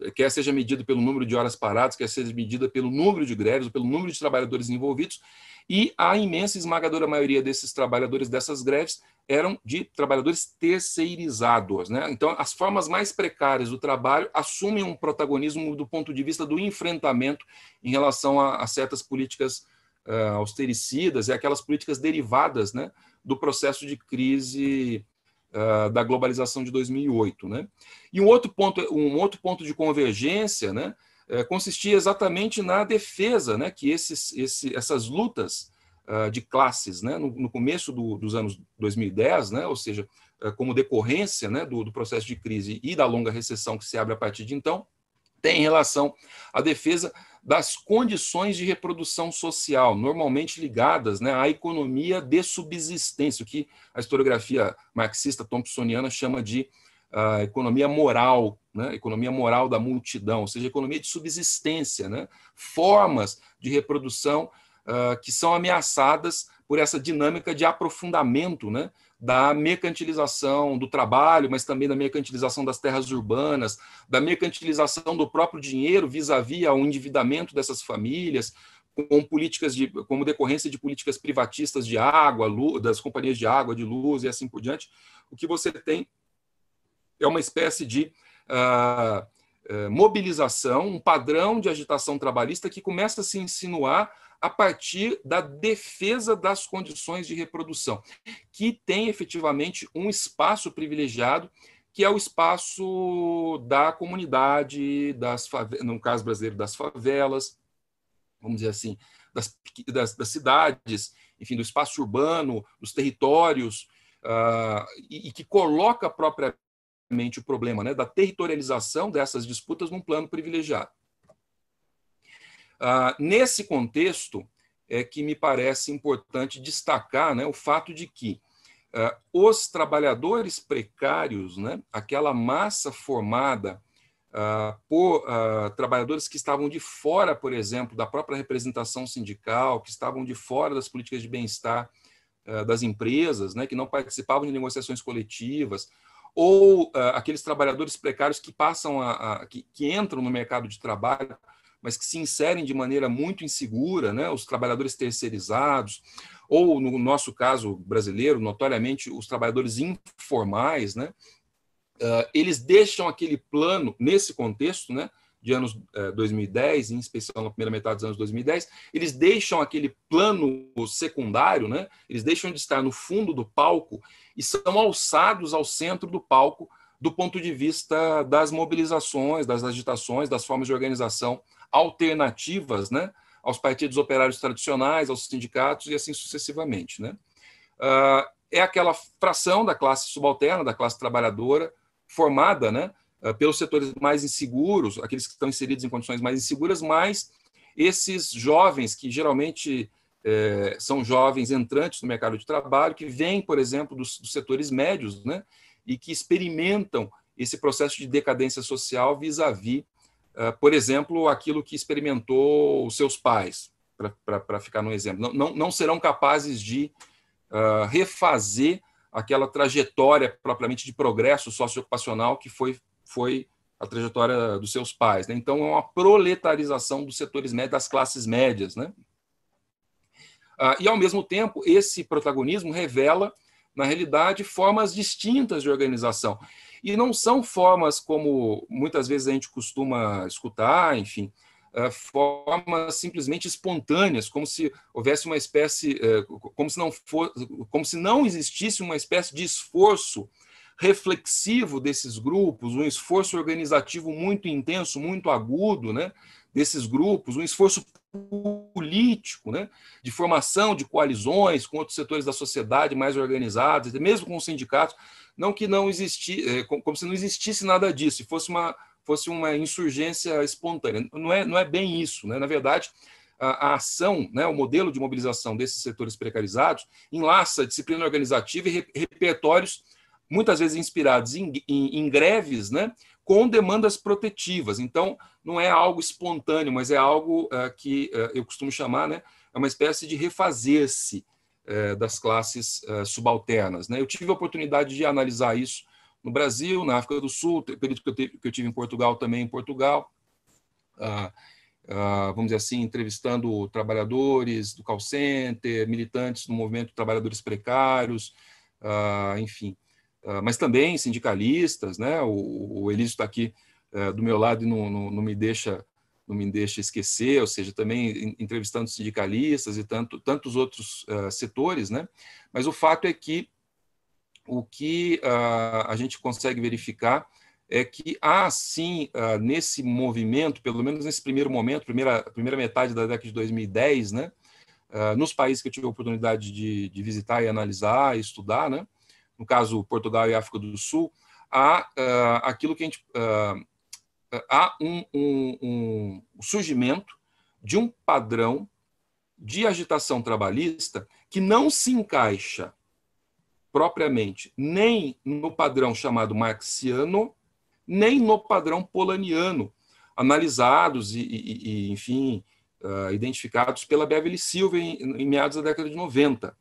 quer seja medida pelo número de horas paradas, quer seja medida pelo número de greves, pelo número de trabalhadores envolvidos, e a imensa esmagadora maioria desses trabalhadores dessas greves eram de trabalhadores terceirizados. Né? Então, as formas mais precárias do trabalho assumem um protagonismo do ponto de vista do enfrentamento em relação a, a certas políticas uh, austericidas e aquelas políticas derivadas né, do processo de crise ah, da globalização de 2008. Né? E um outro ponto, um outro ponto de convergência né, é, consistia exatamente na defesa né, que esses, esse, essas lutas uh, de classes né, no, no começo do, dos anos 2010, né, ou seja, é, como decorrência né, do, do processo de crise e da longa recessão que se abre a partir de então, tem relação à defesa das condições de reprodução social, normalmente ligadas né, à economia de subsistência, o que a historiografia marxista thompsoniana chama de uh, economia moral, né, economia moral da multidão, ou seja, economia de subsistência, né, formas de reprodução uh, que são ameaçadas por essa dinâmica de aprofundamento né, da mercantilização do trabalho, mas também da mercantilização das terras urbanas, da mercantilização do próprio dinheiro vis-à-vis ao endividamento dessas famílias, com políticas de, como decorrência de políticas privatistas de água, luz, das companhias de água, de luz e assim por diante, o que você tem é uma espécie de uh, mobilização, um padrão de agitação trabalhista que começa a se insinuar a partir da defesa das condições de reprodução, que tem efetivamente um espaço privilegiado, que é o espaço da comunidade, das no caso brasileiro, das favelas, vamos dizer assim, das, das, das cidades, enfim, do espaço urbano, dos territórios, uh, e, e que coloca propriamente o problema né, da territorialização dessas disputas num plano privilegiado. Ah, nesse contexto, é que me parece importante destacar né, o fato de que ah, os trabalhadores precários, né, aquela massa formada ah, por trabalhadores que estavam de fora, por exemplo, da própria representação sindical, que estavam de fora das políticas de bem-estar das empresas, né, que não participavam de negociações coletivas, ou aqueles trabalhadores precários que passam a, a que, que entram no mercado de trabalho mas que se inserem de maneira muito insegura, né? os trabalhadores terceirizados, ou, no nosso caso brasileiro, notoriamente, os trabalhadores informais, né? Uh, eles deixam aquele plano, nesse contexto, né? de anos 2010, eh, em especial na primeira metade dos anos 2010, eles deixam aquele plano secundário, né? eles deixam de estar no fundo do palco e são alçados ao centro do palco do ponto de vista das mobilizações, das agitações, das formas de organização alternativas né, aos partidos operários tradicionais, aos sindicatos e assim sucessivamente. Né? Uh, é aquela fração da classe subalterna, da classe trabalhadora, formada né, uh, pelos setores mais inseguros, aqueles que estão inseridos em condições mais inseguras, mas esses jovens que geralmente eh, são jovens entrantes no mercado de trabalho, que vêm, por exemplo, dos, dos setores médios, né, e que experimentam esse processo de decadência social vis-à-vis -vis ah, por exemplo, aquilo que experimentou os seus pais, para ficar no exemplo. Não, não, não serão capazes de uh, refazer aquela trajetória propriamente de progresso socioocupacional que foi, foi a trajetória dos seus pais. Né? Então, é uma proletarização dos setores médios, das classes médias. Né? Uh, e, ao mesmo tempo, esse protagonismo revela, na realidade, formas distintas de organização. E não são formas como muitas vezes a gente costuma escutar, enfim, eh, formas simplesmente espontâneas, como se houvesse uma espécie, eh, como se não for, como se não existisse uma espécie de esforço reflexivo desses grupos, um esforço organizativo muito intenso, muito agudo, né? desses grupos, um esforço político, né, de formação de coalizões com outros setores da sociedade mais organizados, mesmo com os sindicatos, não que não existisse, é, como se não existisse nada disso, se fosse uma fosse uma insurgência espontânea. Não é, não é bem isso, né? Na verdade, a, ação, né, o modelo de mobilização desses setores precarizados enlaça disciplina organizativa e repertórios muitas vezes inspirados em, em, em greves, né, com demandas protetivas. Então, não é algo espontâneo, mas é algo uh, que uh, eu costumo chamar, né, é uma espécie de refazer-se uh, das classes subalternas. Né? Eu tive a oportunidade de analisar isso no Brasil, na África do Sul, período que eu, teve, que eu tive em Portugal também, em Portugal, ah, ah, vamos dizer assim, entrevistando trabalhadores do call center, militantes do movimento trabalhadores precários, ah, enfim. Ah, mas também sindicalistas, né? O, o Elísio está aqui eh, do meu lado e não, não, não, me deixa não me deixa esquecer, ou seja, também entrevistando sindicalistas e tanto, tantos outros ah, setores, né? Mas o fato é que o que ah, a gente consegue verificar é que há sim nesse movimento, pelo menos nesse primeiro momento, primeira, primeira metade da década de 2010, né, nos países que eu tive a oportunidade de, de visitar e analisar, e estudar, né, no caso Portugal e África do Sul, há uh, aquilo que a gente. Uh, há um, um, um, surgimento de um padrão de agitação trabalhista que não se encaixa propriamente nem no padrão chamado marxiano, nem no padrão polaniano, analisados e, e, e enfim, uh, identificados pela Beverly Silva em, em meados da década de 90.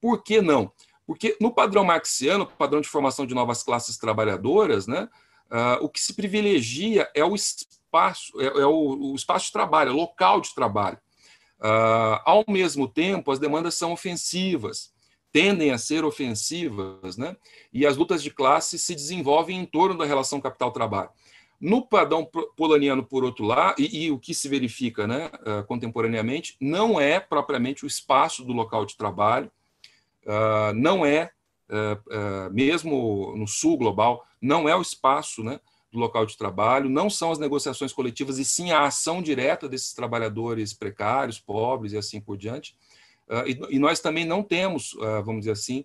Por que não? Porque no padrão marxiano, padrão de formação de novas classes trabalhadoras, né, uh, o que se privilegia é o espaço, é, é o, o, espaço de trabalho, é o local de trabalho. Uh, ao mesmo tempo, as demandas são ofensivas, tendem a ser ofensivas, né, e as lutas de classe se desenvolvem em torno da relação capital-trabalho. No padrão poloniano, por outro lado, e, e o que se verifica né, uh, contemporaneamente, não é propriamente o espaço do local de trabalho, ah, não é, ah, ah, mesmo no sul global, não é o espaço né, do local de trabalho, não são as negociações coletivas, e sim a ação direta desses trabalhadores precários, pobres e assim por diante. E, e, nós também não temos, vamos dizer assim,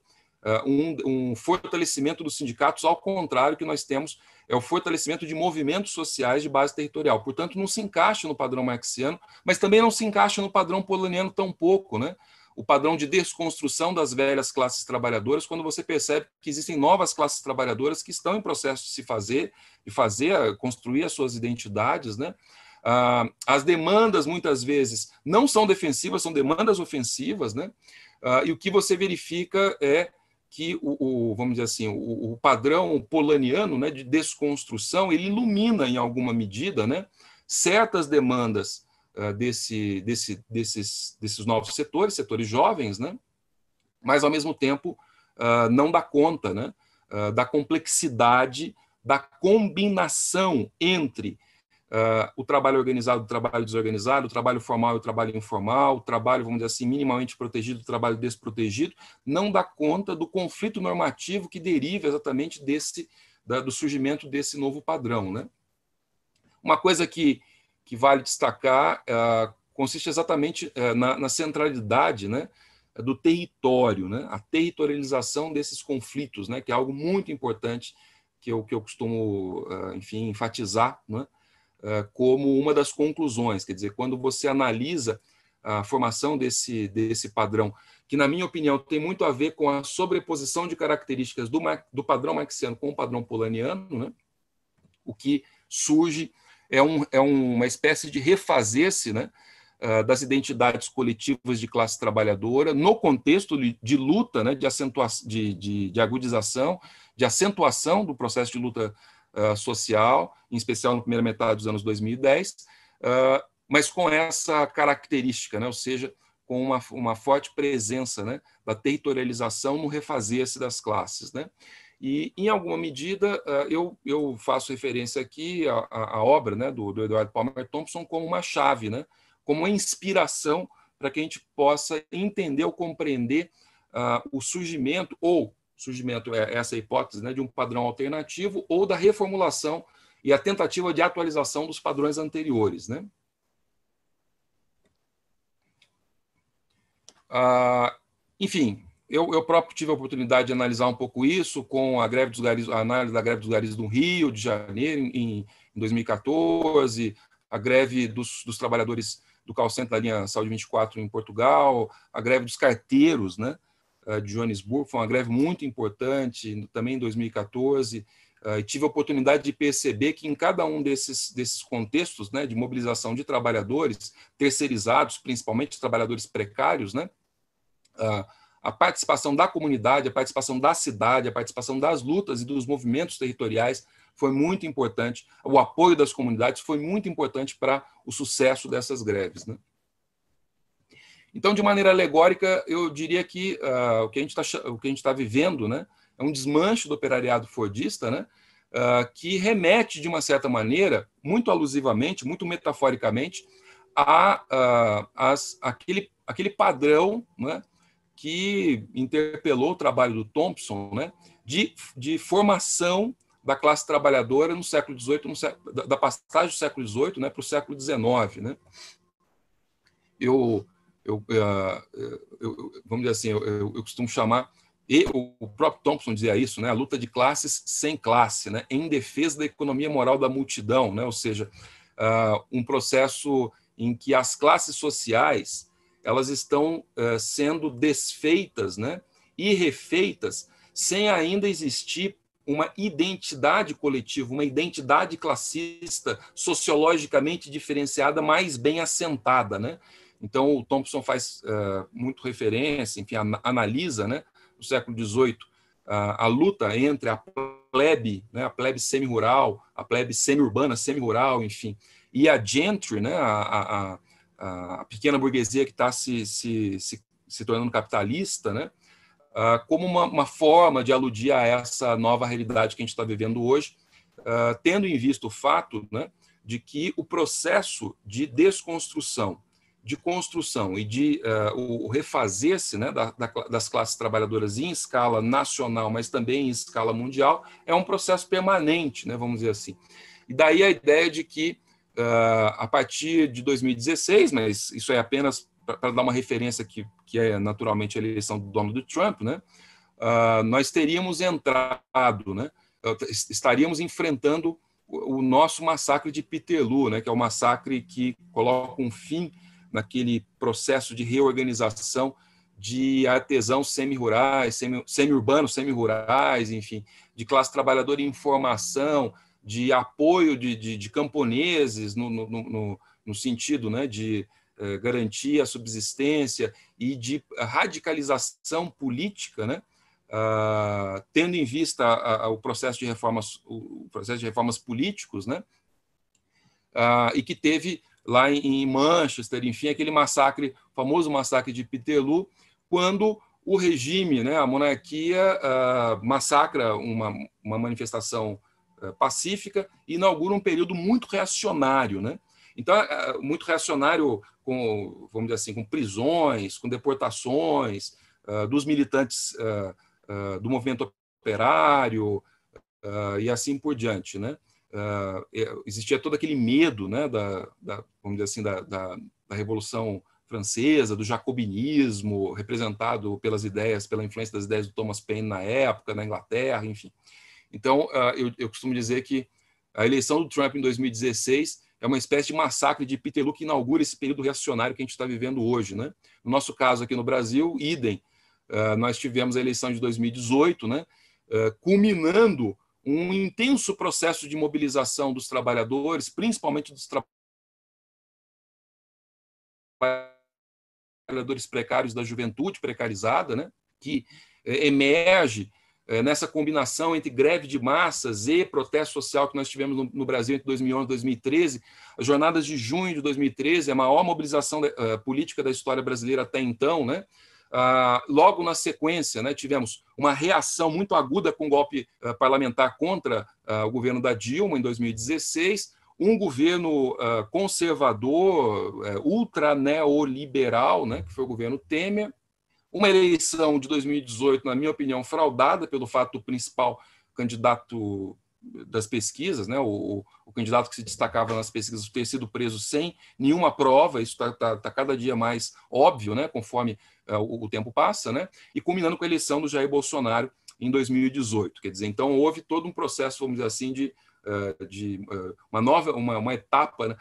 um, um, fortalecimento dos sindicatos, ao contrário que nós temos é o fortalecimento de movimentos sociais de base territorial. Portanto, não se encaixa no padrão marxiano, mas também não se encaixa no padrão poloniano tão pouco, né? o padrão de desconstrução das velhas classes trabalhadoras, quando você percebe que existem novas classes trabalhadoras que estão em processo de se fazer, de fazer, eh, construir as suas identidades, né? Ah, as demandas muitas vezes não são defensivas, são demandas ofensivas, né? Ah, e o que você verifica é que o, o vamos dizer assim, o, o, padrão polaniano, né, de desconstrução, ele ilumina em alguma medida, né, certas demandas ah, desse, desse, desses, desses novos setores, setores jovens, né? mas, ao mesmo tempo, ah, não dá conta né? Ah, da complexidade da combinação entre uh, o trabalho organizado, o trabalho desorganizado, o trabalho formal e o trabalho informal, o trabalho, vamos dizer assim, minimamente protegido, o trabalho desprotegido, não dá conta do conflito normativo que deriva exatamente desse da, do surgimento desse novo padrão. Né? Uma coisa que que vale destacar ah, consiste exatamente eh, na, na centralidade né, do território, né, a territorialização desses conflitos, né, que é algo muito importante que eu, que eu costumo, ah, enfim, enfatizar né, ah, como uma das conclusões. Quer dizer, quando você analisa a formação desse, desse padrão, que, na minha opinião, tem muito a ver com a sobreposição de características do, do padrão marxiano com o padrão polaniano, né, o que surge é, um, é uma espécie de refazer-se né, ah, das identidades coletivas de classe trabalhadora no contexto de luta, né, de, de, de, de agudização, de acentuação do processo de luta uh, social, em especial na primeira metade dos anos 2010, uh, ah, mas com essa característica, né, ou seja, com uma, uma forte presença né, da territorialização no refazer-se das classes. Né? E, em alguma medida, eh, eu, eu faço referência aqui à, à obra né, do, do, Eduardo Palmer Thompson como uma chave, né, como uma inspiração para que a gente possa entender ou compreender uh, o surgimento, ou surgimento é, é essa hipótese, né, de um padrão alternativo, ou da reformulação e a tentativa de atualização dos padrões anteriores. Né? Uh, enfim, eu, eu próprio tive a oportunidade de analisar um pouco isso com a greve dos garis, a análise da greve dos garis do Rio de Janeiro em, em 2014, a greve dos, dos trabalhadores do call center da linha Saúde 24 em Portugal, a greve dos carteiros, né, eh, de Joanesburgo, foi uma greve muito importante também em 2014. Eh, e tive a oportunidade de perceber que em cada um desses, desses contextos né, de mobilização de trabalhadores terceirizados, principalmente trabalhadores precários, né, ah, a participação da comunidade, a participação da cidade, a participação das lutas e dos movimentos territoriais foi muito importante, o apoio das comunidades foi muito importante para o sucesso dessas greves. Né? Então, de maneira alegórica, eu diria que uh, o que a gente está tá vivendo né, é um desmanche do operariado fordista, né, uh, que remete, de uma certa maneira, muito alusivamente, muito metaforicamente, a, uh, as, aquele, aquele padrão né, que interpelou o trabalho do Thompson, né, de, de formação da classe trabalhadora no século XVIII, no século, da passagem do século XVIII né, para o século XIX. Né. Eu, eh, eu, eu, vamos dizer assim, eu, eu costumo chamar, e o próprio Thompson dizia isso, né, a luta de classes sem classe, né, em defesa da economia moral da multidão, né, ou seja, uh, um processo em que as classes sociais elas estão eh, sendo desfeitas né, e refeitas sem ainda existir uma identidade coletiva, uma identidade classista sociologicamente diferenciada mais bem assentada. Né? Então, o Thompson faz eh, muito referência, enfim, analisa né, no século XVIII a, a luta entre a plebe, né, a plebe semi-rural, a plebe semi-urbana, semi-rural, enfim, e a gentry, né, a, a, a, pequena burguesia que está se, se, se, se, tornando capitalista, né? Uh, como uma, uma, forma de aludir a essa nova realidade que a gente está vivendo hoje, uh, tendo em vista o fato né, de que o processo de desconstrução, de construção e de uh, o refazer-se né, da, da, das classes trabalhadoras em escala nacional, mas também em escala mundial, é um processo permanente, né, vamos dizer assim. E daí a ideia de que uh, a partir de 2016, mas isso é apenas para dar uma referência que, que é naturalmente a eleição do Donald Trump, né? Uh, nós teríamos entrado, né? Ah, estaríamos enfrentando o nosso massacre de Peterloo, né, que é o massacre que coloca um fim naquele processo de reorganização de artesãos semi-rurais, semi-urbanos, semi-rurais, enfim, de classe trabalhadora em formação, de apoio de, de, de camponeses no, no, no, no, sentido né, de eh, garantir a subsistência e de radicalização política, né, ah, tendo em vista a, a, o processo de reformas, o processo de reformas políticos, né, ah, e que teve lá em, em Manchester, enfim, aquele massacre, famoso massacre de Peterloo, quando o regime, né, a monarquia, ah, massacra uma, uma manifestação eh, pacífica e inaugura um período muito reacionário, né? Então, eh, eh, muito reacionário com, vamos dizer assim, com prisões, com deportações uh, dos militantes uh, uh, do movimento operário e assim por diante, né? existia todo aquele medo, né, da, da vamos dizer assim, da, da, da, revolução francesa, do jacobinismo representado pelas ideias, pela influência das ideias do Thomas Paine na época, na Inglaterra, enfim. Então, ah, eu, eu costumo dizer que a eleição do Trump em 2016 é uma espécie de massacre de Peterloo que inaugura esse período reacionário que a gente está vivendo hoje. Né? No nosso caso aqui no Brasil, idem, uh, nós tivemos a eleição de 2018, né? Uh, culminando um intenso processo de mobilização dos trabalhadores, principalmente dos tra... trabalhadores precários da juventude precarizada, né? que eh, emerge eh, nessa combinação entre greve de massas e protesto social que nós tivemos no, Brasil entre 2011 e 2013, as jornadas de junho de 2013, a maior mobilização eh, política da história brasileira até então, né? Ah, logo na sequência, né, tivemos uma reação muito aguda com o golpe eh, parlamentar contra ah, o governo da Dilma em 2016, um governo ah, conservador, ultra neoliberal, né, que foi o governo Temer, uma eleição de 2018, na minha opinião, fraudada pelo fato do principal candidato das pesquisas, né, o, o, candidato que se destacava nas pesquisas ter sido preso sem nenhuma prova, isso está tá, tá cada dia mais óbvio, né, conforme uh, o, o, tempo passa, né, e culminando com a eleição do Jair Bolsonaro em 2018. Quer dizer, então houve todo um processo, vamos dizer assim, de, uh, de uh, uma nova, uma, uma etapa, né,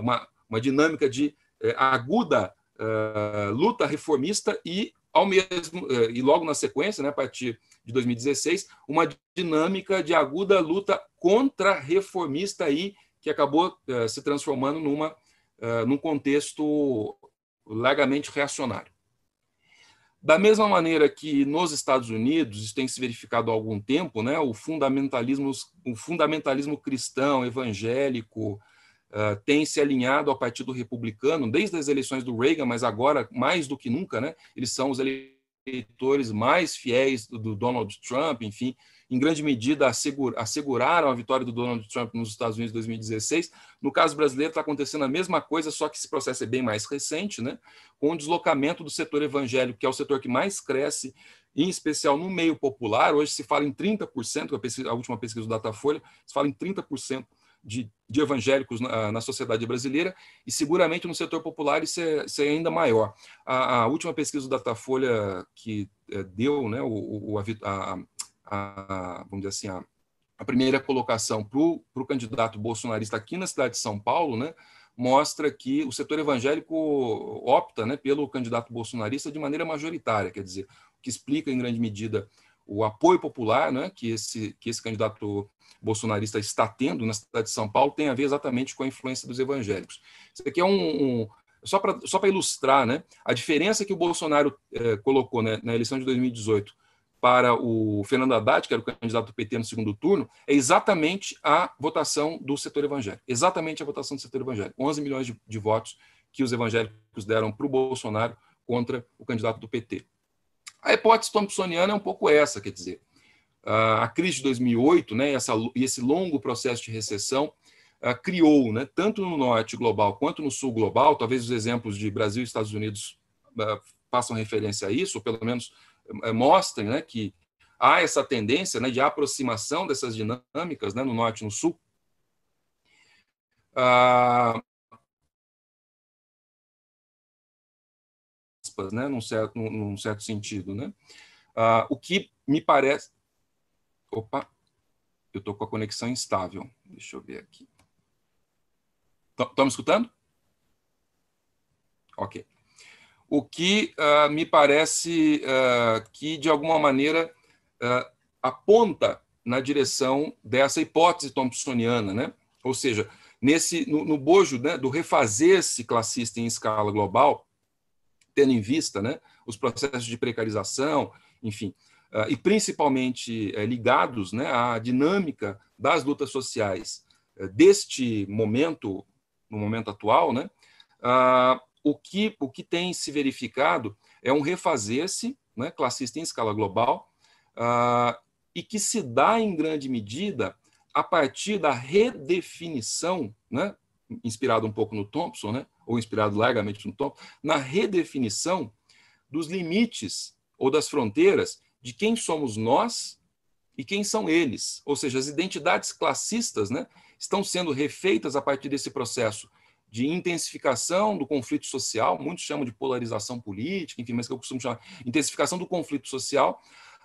uma, uma dinâmica de aguda eh, luta reformista e, ao mesmo, eh, e logo na sequência, né, a partir de 2016, uma dinâmica de aguda luta contra-reformista aí, que acabou uh, se transformando numa, num contexto largamente reacionário. Da mesma maneira que nos Estados Unidos, isso tem se verificado há algum tempo, né, o, fundamentalismo, o fundamentalismo cristão, evangélico, ah, tem se alinhado ao Partido Republicano desde as eleições do Reagan, mas agora mais do que nunca, né? Eles são os eleitores mais fiéis do Donald Trump, enfim, em grande medida assegur, asseguraram a vitória do Donald Trump nos Estados Unidos em 2016. No caso brasileiro está acontecendo a mesma coisa, só que esse processo é bem mais recente, né? Com o deslocamento do setor evangélico, que é o setor que mais cresce em especial no meio popular, hoje se fala em 30%, a, pesquisa, a última pesquisa do Datafolha, se fala em 30% de, de evangélicos na, na, sociedade brasileira, e seguramente no setor popular isso é, isso é ainda maior. A, a, última pesquisa do Datafolha que é, deu né, o, o a, a, vamos dizer assim, a, a primeira colocação para o candidato bolsonarista aqui na cidade de São Paulo, né, mostra que o setor evangélico opta né, pelo candidato bolsonarista de maneira majoritária, quer dizer, o que explica em grande medida o apoio popular né, que, esse, que esse candidato bolsonarista está tendo na cidade de São Paulo tem a ver exatamente com a influência dos evangélicos. Isso aqui é um. um só para só ilustrar, né, a diferença que o Bolsonaro eh, colocou né, na eleição de 2018 para o Fernando Haddad, que era o candidato do PT no segundo turno, é exatamente a votação do setor evangélico. Exatamente a votação do setor evangélico. 11 milhões de, de votos que os evangélicos deram para o Bolsonaro contra o candidato do PT. A hipótese thompsoniana é um pouco essa, quer dizer, a crise de 2008 né, essa, e esse longo processo de recessão uh, criou, né, tanto no norte global quanto no sul global, talvez os exemplos de Brasil e Estados Unidos uh, façam referência a isso, ou pelo menos uh, mostrem né, que há essa tendência né, de aproximação dessas dinâmicas né, no norte e no sul. Uh, aspas, né, num, certo, num certo sentido. Né? Ah, o que me parece. Opa, eu estou com a conexão instável. Deixa eu ver aqui. Estão me escutando? Ok. O que ah, me parece ah, que, de alguma maneira, aponta na direção dessa hipótese thompsoniana, né? ou seja, nesse no, no bojo né, do refazer-se classista em escala global, tendo em vista né, os processos de precarização, enfim, uh, e principalmente uh, ligados né, à dinâmica das lutas sociais uh, deste momento, no momento atual, né, ah, o, que, o que tem se verificado é um refazer-se né, classista em escala global ah, e que se dá em grande medida a partir da redefinição, né, inspirado um pouco no Thompson, né, ou inspirado largamente no tom na redefinição dos limites ou das fronteiras de quem somos nós e quem são eles. Ou seja, as identidades classistas né, estão sendo refeitas a partir desse processo de intensificação do conflito social, muitos chamam de polarização política, enfim, mas que eu costumo chamar intensificação do conflito social.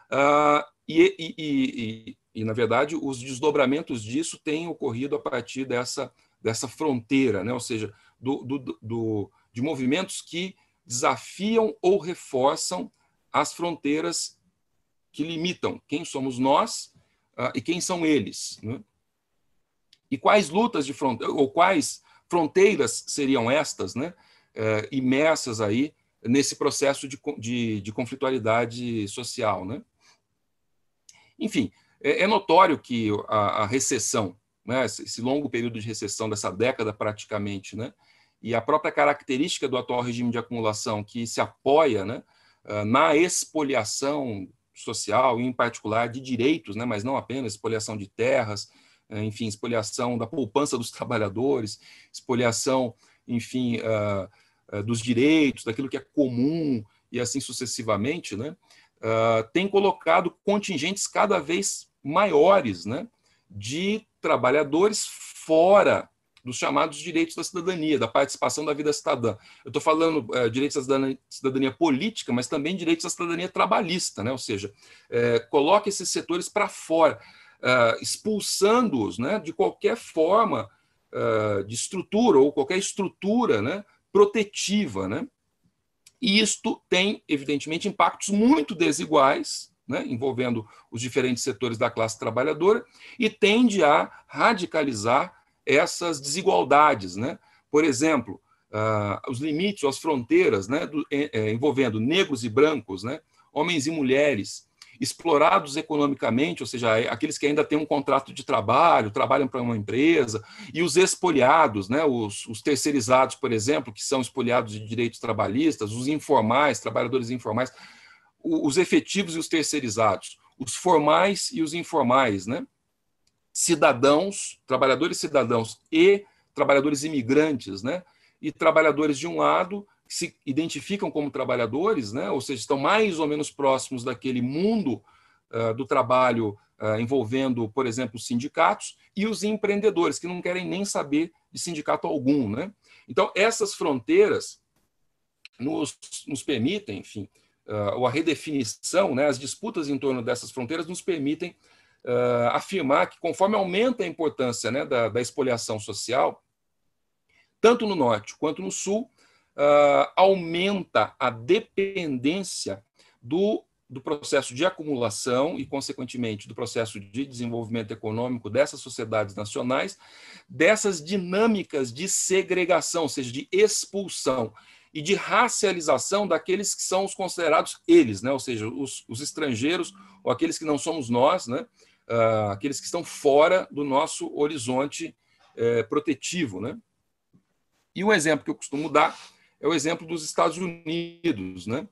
Uh, e, e, e, e, na verdade, os desdobramentos disso têm ocorrido a partir dessa, dessa fronteira, né? ou seja, do, do, do, de movimentos que desafiam ou reforçam as fronteiras que limitam quem somos nós uh, e quem são eles. Né? E quais lutas de fronteira, ou quais fronteiras seriam estas, né, uh, imersas aí nesse processo de, de, de conflitualidade social. Né? Enfim, é, é notório que a, a recessão, né, esse longo período de recessão dessa década praticamente, né, e a própria característica do atual regime de acumulação, que se apoia né, ah, na expoliação social, em particular de direitos, né, mas não apenas expoliação de terras, eh, enfim, expoliação da poupança dos [laughs] trabalhadores, expoliação, enfim, ah, ah, dos direitos, daquilo que é comum e assim sucessivamente, né, tem colocado contingentes cada vez maiores né, de trabalhadores fora dos chamados direitos da cidadania, da participação da vida cidadã. Eu estou falando é, direitos da cidadania, cidadania, política, mas também direitos da cidadania trabalhista, né? ou seja, é, coloca esses setores para fora, é, expulsando-os né, de qualquer forma de estrutura ou qualquer estrutura né, protetiva. Né? E isto tem, evidentemente, impactos muito desiguais né, envolvendo os diferentes setores da classe trabalhadora, e tende a radicalizar essas desigualdades. Né? Por exemplo, uh, os limites, as fronteiras né, do, eh, envolvendo negros e brancos, né, homens e mulheres, explorados economicamente, ou seja, eh, aqueles que ainda têm um contrato de trabalho, trabalham para uma empresa, e os expoliados, né, os, os, terceirizados, por exemplo, que são expoliados de direitos trabalhistas, os informais, trabalhadores informais, os efetivos e os terceirizados, os formais e os informais, né? cidadãos, trabalhadores cidadãos e trabalhadores imigrantes, né? E trabalhadores de um lado que se identificam como trabalhadores, né? Ou seja, estão mais ou menos próximos daquele mundo uh, do trabalho uh, envolvendo, por exemplo, sindicatos e os empreendedores que não querem nem saber de sindicato algum, né? Então essas fronteiras nos, nos permitem, enfim, uh, ou a redefinição, né? As disputas em torno dessas fronteiras nos permitem uh, afirmar que, conforme aumenta a importância né, da, da, espoliação social, tanto no norte quanto no sul, uh, aumenta a dependência do, do processo de acumulação e, consequentemente, do processo de desenvolvimento econômico dessas sociedades nacionais, dessas dinâmicas de segregação, ou seja, de expulsão e de racialização daqueles que são os considerados eles, né? ou seja, os, os estrangeiros ou aqueles que não somos nós, né? uh, aqueles que estão fora do nosso horizonte uh, protetivo. Né? E um exemplo que eu costumo dar é o exemplo dos Estados Unidos, né?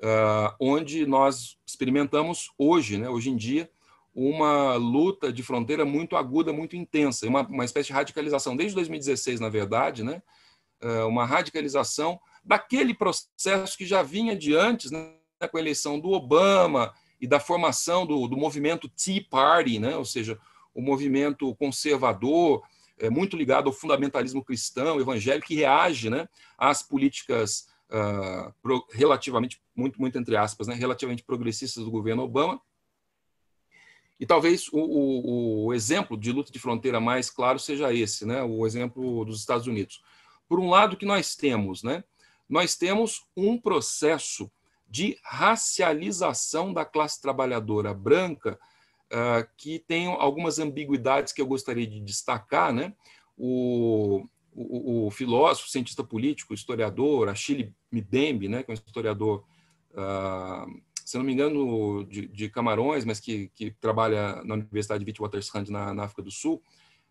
Uh, onde nós experimentamos hoje, né, hoje em dia, uma luta de fronteira muito aguda, muito intensa, uma, uma espécie de radicalização. Desde 2016, na verdade, né, ah, uma radicalização daquele processo que já vinha de antes, né, com a eleição do Obama e da formação do, do movimento Tea Party, né? ou seja, o movimento conservador, é, muito ligado ao fundamentalismo cristão, evangélico, que reage né, às políticas uh, pro, relativamente, muito, muito entre aspas, né, relativamente progressistas do governo Obama. E talvez o, o, o, exemplo de luta de fronteira mais claro seja esse, né, o exemplo dos Estados Unidos. Por um lado, que nós temos? Né, nós temos um processo de racialização da classe trabalhadora branca, ah, que tem algumas ambiguidades que eu gostaria de destacar. Né? O, o, o filósofo, cientista político, historiador, Achille Mbembe, né, que é um historiador, ah, se não me engano, de, de Camarões, mas que, que, trabalha na Universidade de Witwatersrand, na, na África do Sul,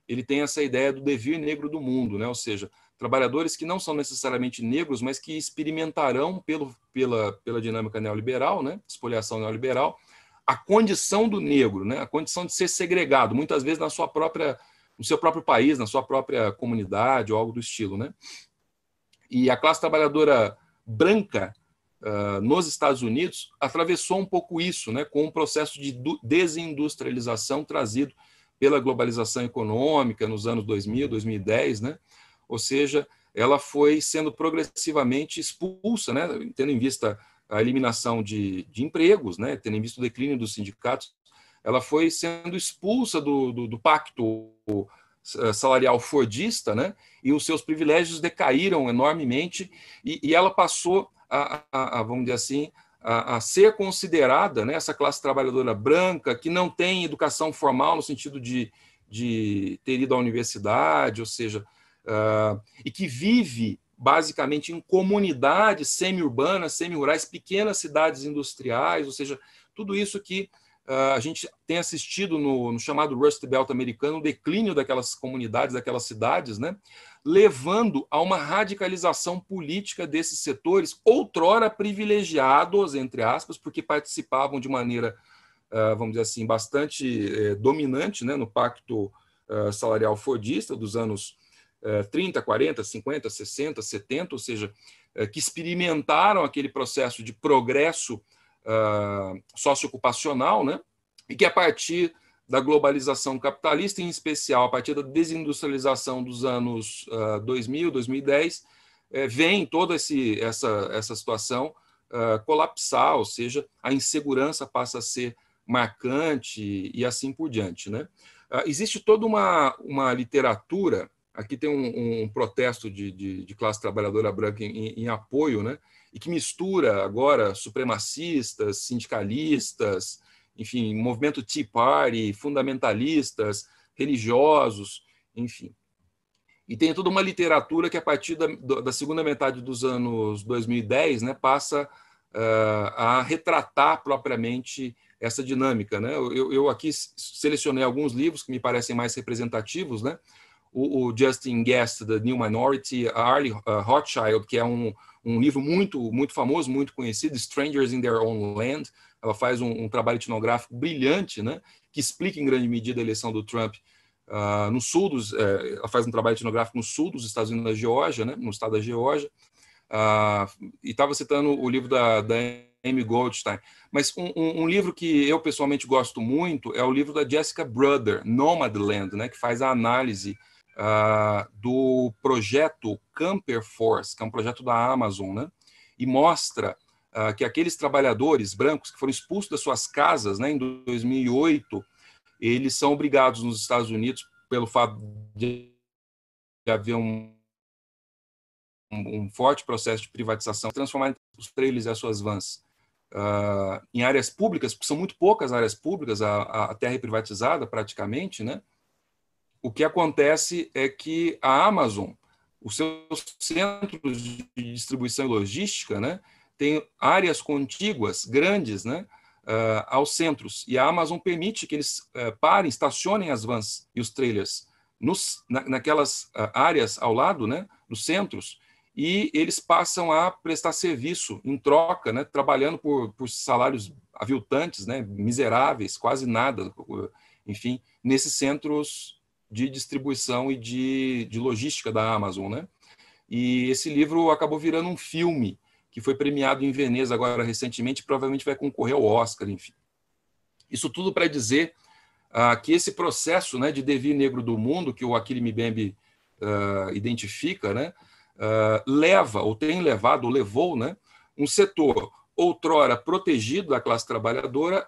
ele tem essa ideia do devir negro do mundo, né? ou seja, trabalhadores que não são necessariamente negros, mas que experimentarão pelo, pela, pela dinâmica neoliberal, né, espoliação neoliberal, a condição do negro, né, a condição de ser segregado, muitas vezes na sua própria, no seu próprio país, na sua própria comunidade ou algo do estilo, né? E a classe trabalhadora branca uh, nos Estados Unidos atravessou um pouco isso, né, com um processo de desindustrialização trazido pela globalização econômica nos anos 2000, 2010, né? ou seja, ela foi sendo progressivamente expulsa, né, tendo em vista a eliminação de, de empregos, né, tendo em vista o declínio dos sindicatos, ela foi sendo expulsa do, do, do pacto eh, salarial fordista, né, e os seus privilégios decaíram enormemente, e, e ela passou a, a, a, vamos dizer assim, a, a, ser considerada, né, essa classe trabalhadora branca, que não tem educação formal no sentido de, de ter ido à universidade, ou seja, uh, e que vive basicamente em comunidades semi-urbanas, semi-rurais, pequenas cidades industriais, ou seja, tudo isso que uh, a gente tem assistido no, no, chamado Rust Belt americano, o declínio daquelas comunidades, daquelas cidades, né, levando a uma radicalização política desses setores, outrora privilegiados, entre aspas, porque participavam de maneira, uh, vamos dizer assim, bastante eh, dominante né, no pacto uh, salarial fordista dos anos 30, 40, 50, 60, 70, ou seja, eh, que experimentaram aquele processo de progresso ah, socioocupacional, né? e que a partir da globalização capitalista, em especial a partir da desindustrialização dos anos 2000, ah, 2010, eh, vem toda esse, essa, essa situação ah, colapsar, ou seja, a insegurança passa a ser marcante e assim por diante. Né? existe toda uma, uma literatura Aqui tem um, um protesto de, de, de, classe trabalhadora branca em, em, apoio, né? e que mistura agora supremacistas, sindicalistas, enfim, movimento Tea Party, fundamentalistas, religiosos, enfim. E tem toda uma literatura que, a partir da, da segunda metade dos anos 2010, né, passa uh, a retratar propriamente essa dinâmica. Né? Eu, eu, aqui selecionei alguns livros que me parecem mais representativos, né? o, o Justin Guest, The New Minority, a Arlie uh, que é um, um livro muito, muito famoso, muito conhecido, Strangers in Their Own Land. Ela faz um, um trabalho etnográfico brilhante, né, que explica em grande medida a eleição do Trump uh, no sul dos. Uh, ela faz um trabalho etnográfico no sul dos Estados Unidos da Geórgia, né, no estado da Geórgia. Uh, e estava citando o livro da, da Amy Goldstein. Mas um, um, um, livro que eu pessoalmente gosto muito é o livro da Jessica Brother, Nomadland, né, que faz a análise uh, do projeto Camper Force, que é um projeto da Amazon, né? e mostra uh, que aqueles trabalhadores brancos que foram expulsos das suas casas né, em 2008, eles são obrigados nos Estados Unidos, pelo fato de haver um, um forte processo de privatização, transformar os trailers e as suas vans uh, em áreas públicas, porque são muito poucas áreas públicas, a, a terra é privatizada praticamente, né? o que acontece é que a Amazon, os seus centros de distribuição e logística, né, tem áreas contíguas grandes, né, uh, aos centros. E a Amazon permite que eles uh, parem, estacionem as vans e os trailers nos, na, naquelas uh, áreas ao lado, né, nos centros, e eles passam a prestar serviço em troca, né, trabalhando por, por salários aviltantes, né, miseráveis, quase nada, enfim, nesses centros de distribuição e de, de logística da Amazon, né? E esse livro acabou virando um filme que foi premiado em Veneza agora recentemente, provavelmente vai concorrer ao Oscar, enfim. Isso tudo para dizer ah, que esse processo né, de devir negro do mundo, que o Akili Mbembe ah, identifica, né, ah, leva, ou tem levado, ou levou, né, um setor outrora protegido da classe trabalhadora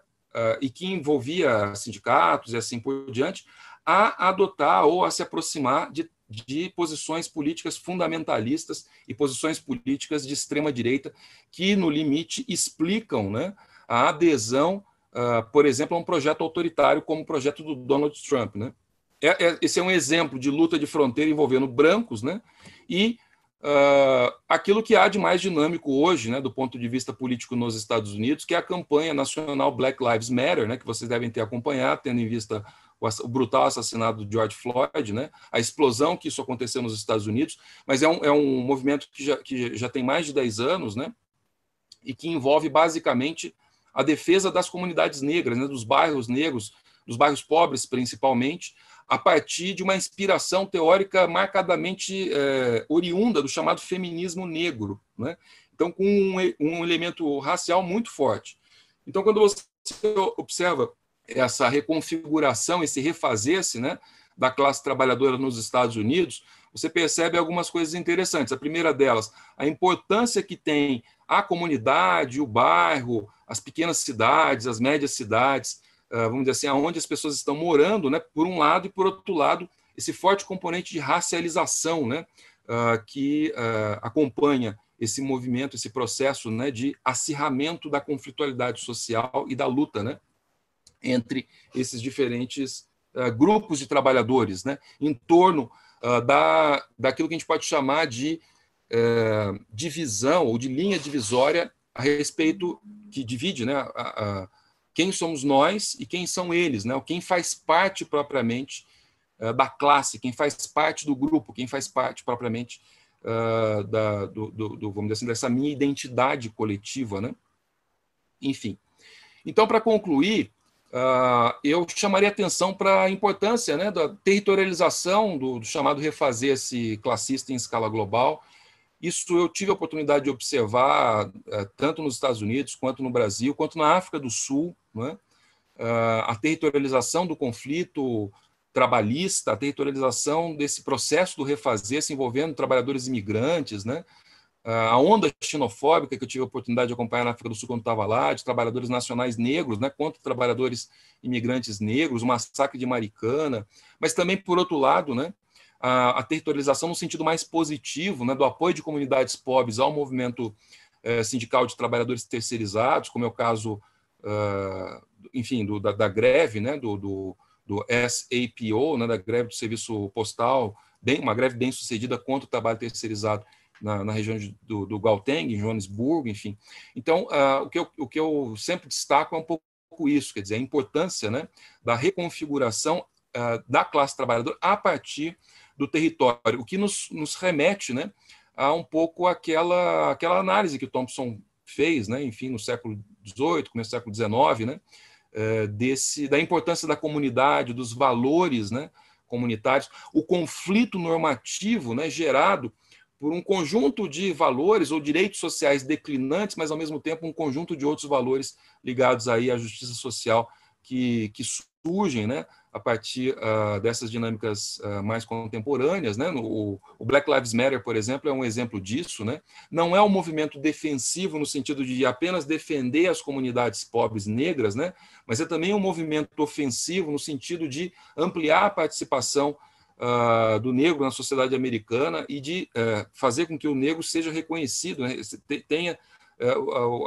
e que envolvia sindicatos e assim por diante, a adotar ou a se aproximar de, de posições políticas fundamentalistas e posições políticas de extrema-direita, que, no limite, explicam né, a adesão, uh, por exemplo, a um projeto autoritário como o projeto do Donald Trump. Né? É, é, esse é um exemplo de luta de fronteira envolvendo brancos né, e Uh, aquilo que há de mais dinâmico hoje, né, do ponto de vista político nos Estados Unidos, que é a campanha nacional Black Lives Matter, né, que vocês devem ter acompanhado, tendo em vista o, brutal assassinato de George Floyd, né? a explosão que isso aconteceu nos Estados Unidos, mas é um, é um movimento que já, que já tem mais de 10 anos né? e que envolve basicamente a defesa das comunidades negras, né? dos bairros negros, dos bairros pobres principalmente, a partir de uma inspiração teórica marcadamente é, oriunda do chamado feminismo negro. Né? Então, com um, um elemento racial muito forte. Então, quando você observa essa reconfiguração, esse refazer-se né, da classe trabalhadora nos Estados Unidos, você percebe algumas coisas interessantes. A primeira delas, a importância que tem a comunidade, o bairro, as pequenas cidades, as médias cidades, ah, vamos dizer assim, aonde as pessoas estão morando, né, por um lado, e por outro lado, esse forte componente de racialização né, ah, que ah, acompanha esse movimento, esse processo né, de acirramento da conflitualidade social e da luta né, entre esses diferentes uh, grupos de trabalhadores, né, em torno uh, da, daquilo que a gente pode chamar de uh, divisão ou de linha divisória a respeito que divide né, a, a, quem somos nós e quem são eles, né, quem faz parte propriamente ah, da classe, quem faz parte do grupo, quem faz parte propriamente Uh, da, do, do, do, vamos dizer assim, dessa minha identidade coletiva, né? Enfim. Então, para concluir, ah, eu chamaria atenção para a importância né, da territorialização do, do chamado refazer-se classista em escala global. Isso eu tive a oportunidade de observar eh, tanto nos Estados Unidos, quanto no Brasil, quanto na África do Sul. Né? a territorialização do conflito trabalhista, a territorialização desse processo do refazer se envolvendo trabalhadores imigrantes, né? Ah, a onda xenofóbica que eu tive a oportunidade de acompanhar na África do Sul quando estava lá, de trabalhadores nacionais negros, né, contra trabalhadores imigrantes negros, o massacre de Maricana, mas também, por outro lado, né, a, a territorialização no sentido mais positivo, né, do apoio de comunidades pobres ao movimento eh, sindical de trabalhadores terceirizados, como é o caso, uh, enfim, do, da, da, greve, né, do, do, do SAPO, né, da greve do serviço postal, bem, uma greve bem sucedida contra o trabalho terceirizado na, na região de, do, do Gauteng, em Joanesburgo, enfim. Então, uh, o, que eu, o que eu sempre destaco é um pouco isso, quer dizer, a importância né, da reconfiguração uh, da classe trabalhadora a partir do território, o que nos, nos remete né, a um pouco aquela, aquela análise que o Thompson fez, né, enfim, no século XVIII, começo do século XIX, né, eh, desse, da importância da comunidade, dos valores né, comunitários, o conflito normativo né, gerado por um conjunto de valores ou direitos sociais declinantes, mas ao mesmo tempo um conjunto de outros valores ligados aí à justiça social que, que surgem, né, a partir uh, dessas dinâmicas uh, mais contemporâneas, né, no, o Black Lives Matter, por exemplo, é um exemplo disso, né, não é um movimento defensivo no sentido de apenas defender as comunidades pobres negras, né, mas é também um movimento ofensivo no sentido de ampliar a participação uh, do negro na sociedade americana e de uh, fazer com que o negro seja reconhecido, né? tenha eh,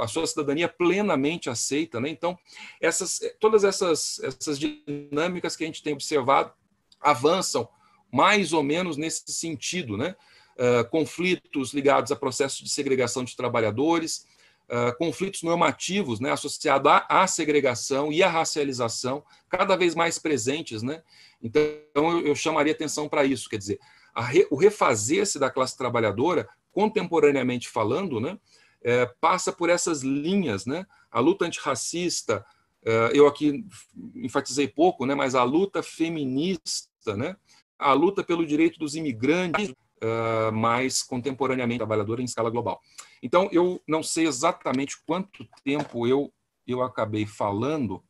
a sua cidadania plenamente aceita. Né? Então, essas, eh, todas essas, essas dinâmicas que a gente tem observado avançam mais ou menos nesse sentido, né? Uh, conflitos ligados a processos de segregação de trabalhadores, ah, conflitos normativos né, associados à, à, segregação e à racialização, cada vez mais presentes. Né? Então, eu, eu chamaria atenção para isso, quer dizer, re, o refazer-se da classe trabalhadora, contemporaneamente falando, né, é, passa por essas linhas. Né? A luta antirracista, é, eu aqui enfatizei pouco, né, mas a luta feminista, né? a luta pelo direito dos imigrantes, uh, mais contemporaneamente trabalhadora em escala global. Então, eu não sei exatamente quanto tempo eu, eu acabei falando,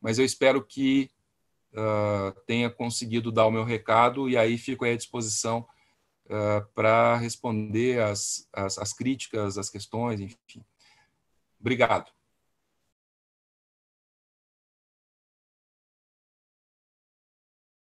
mas eu espero que uh, tenha conseguido dar o meu recado e aí fico aí à disposição uh, ah, para responder as, as, as críticas, as questões, enfim. Obrigado.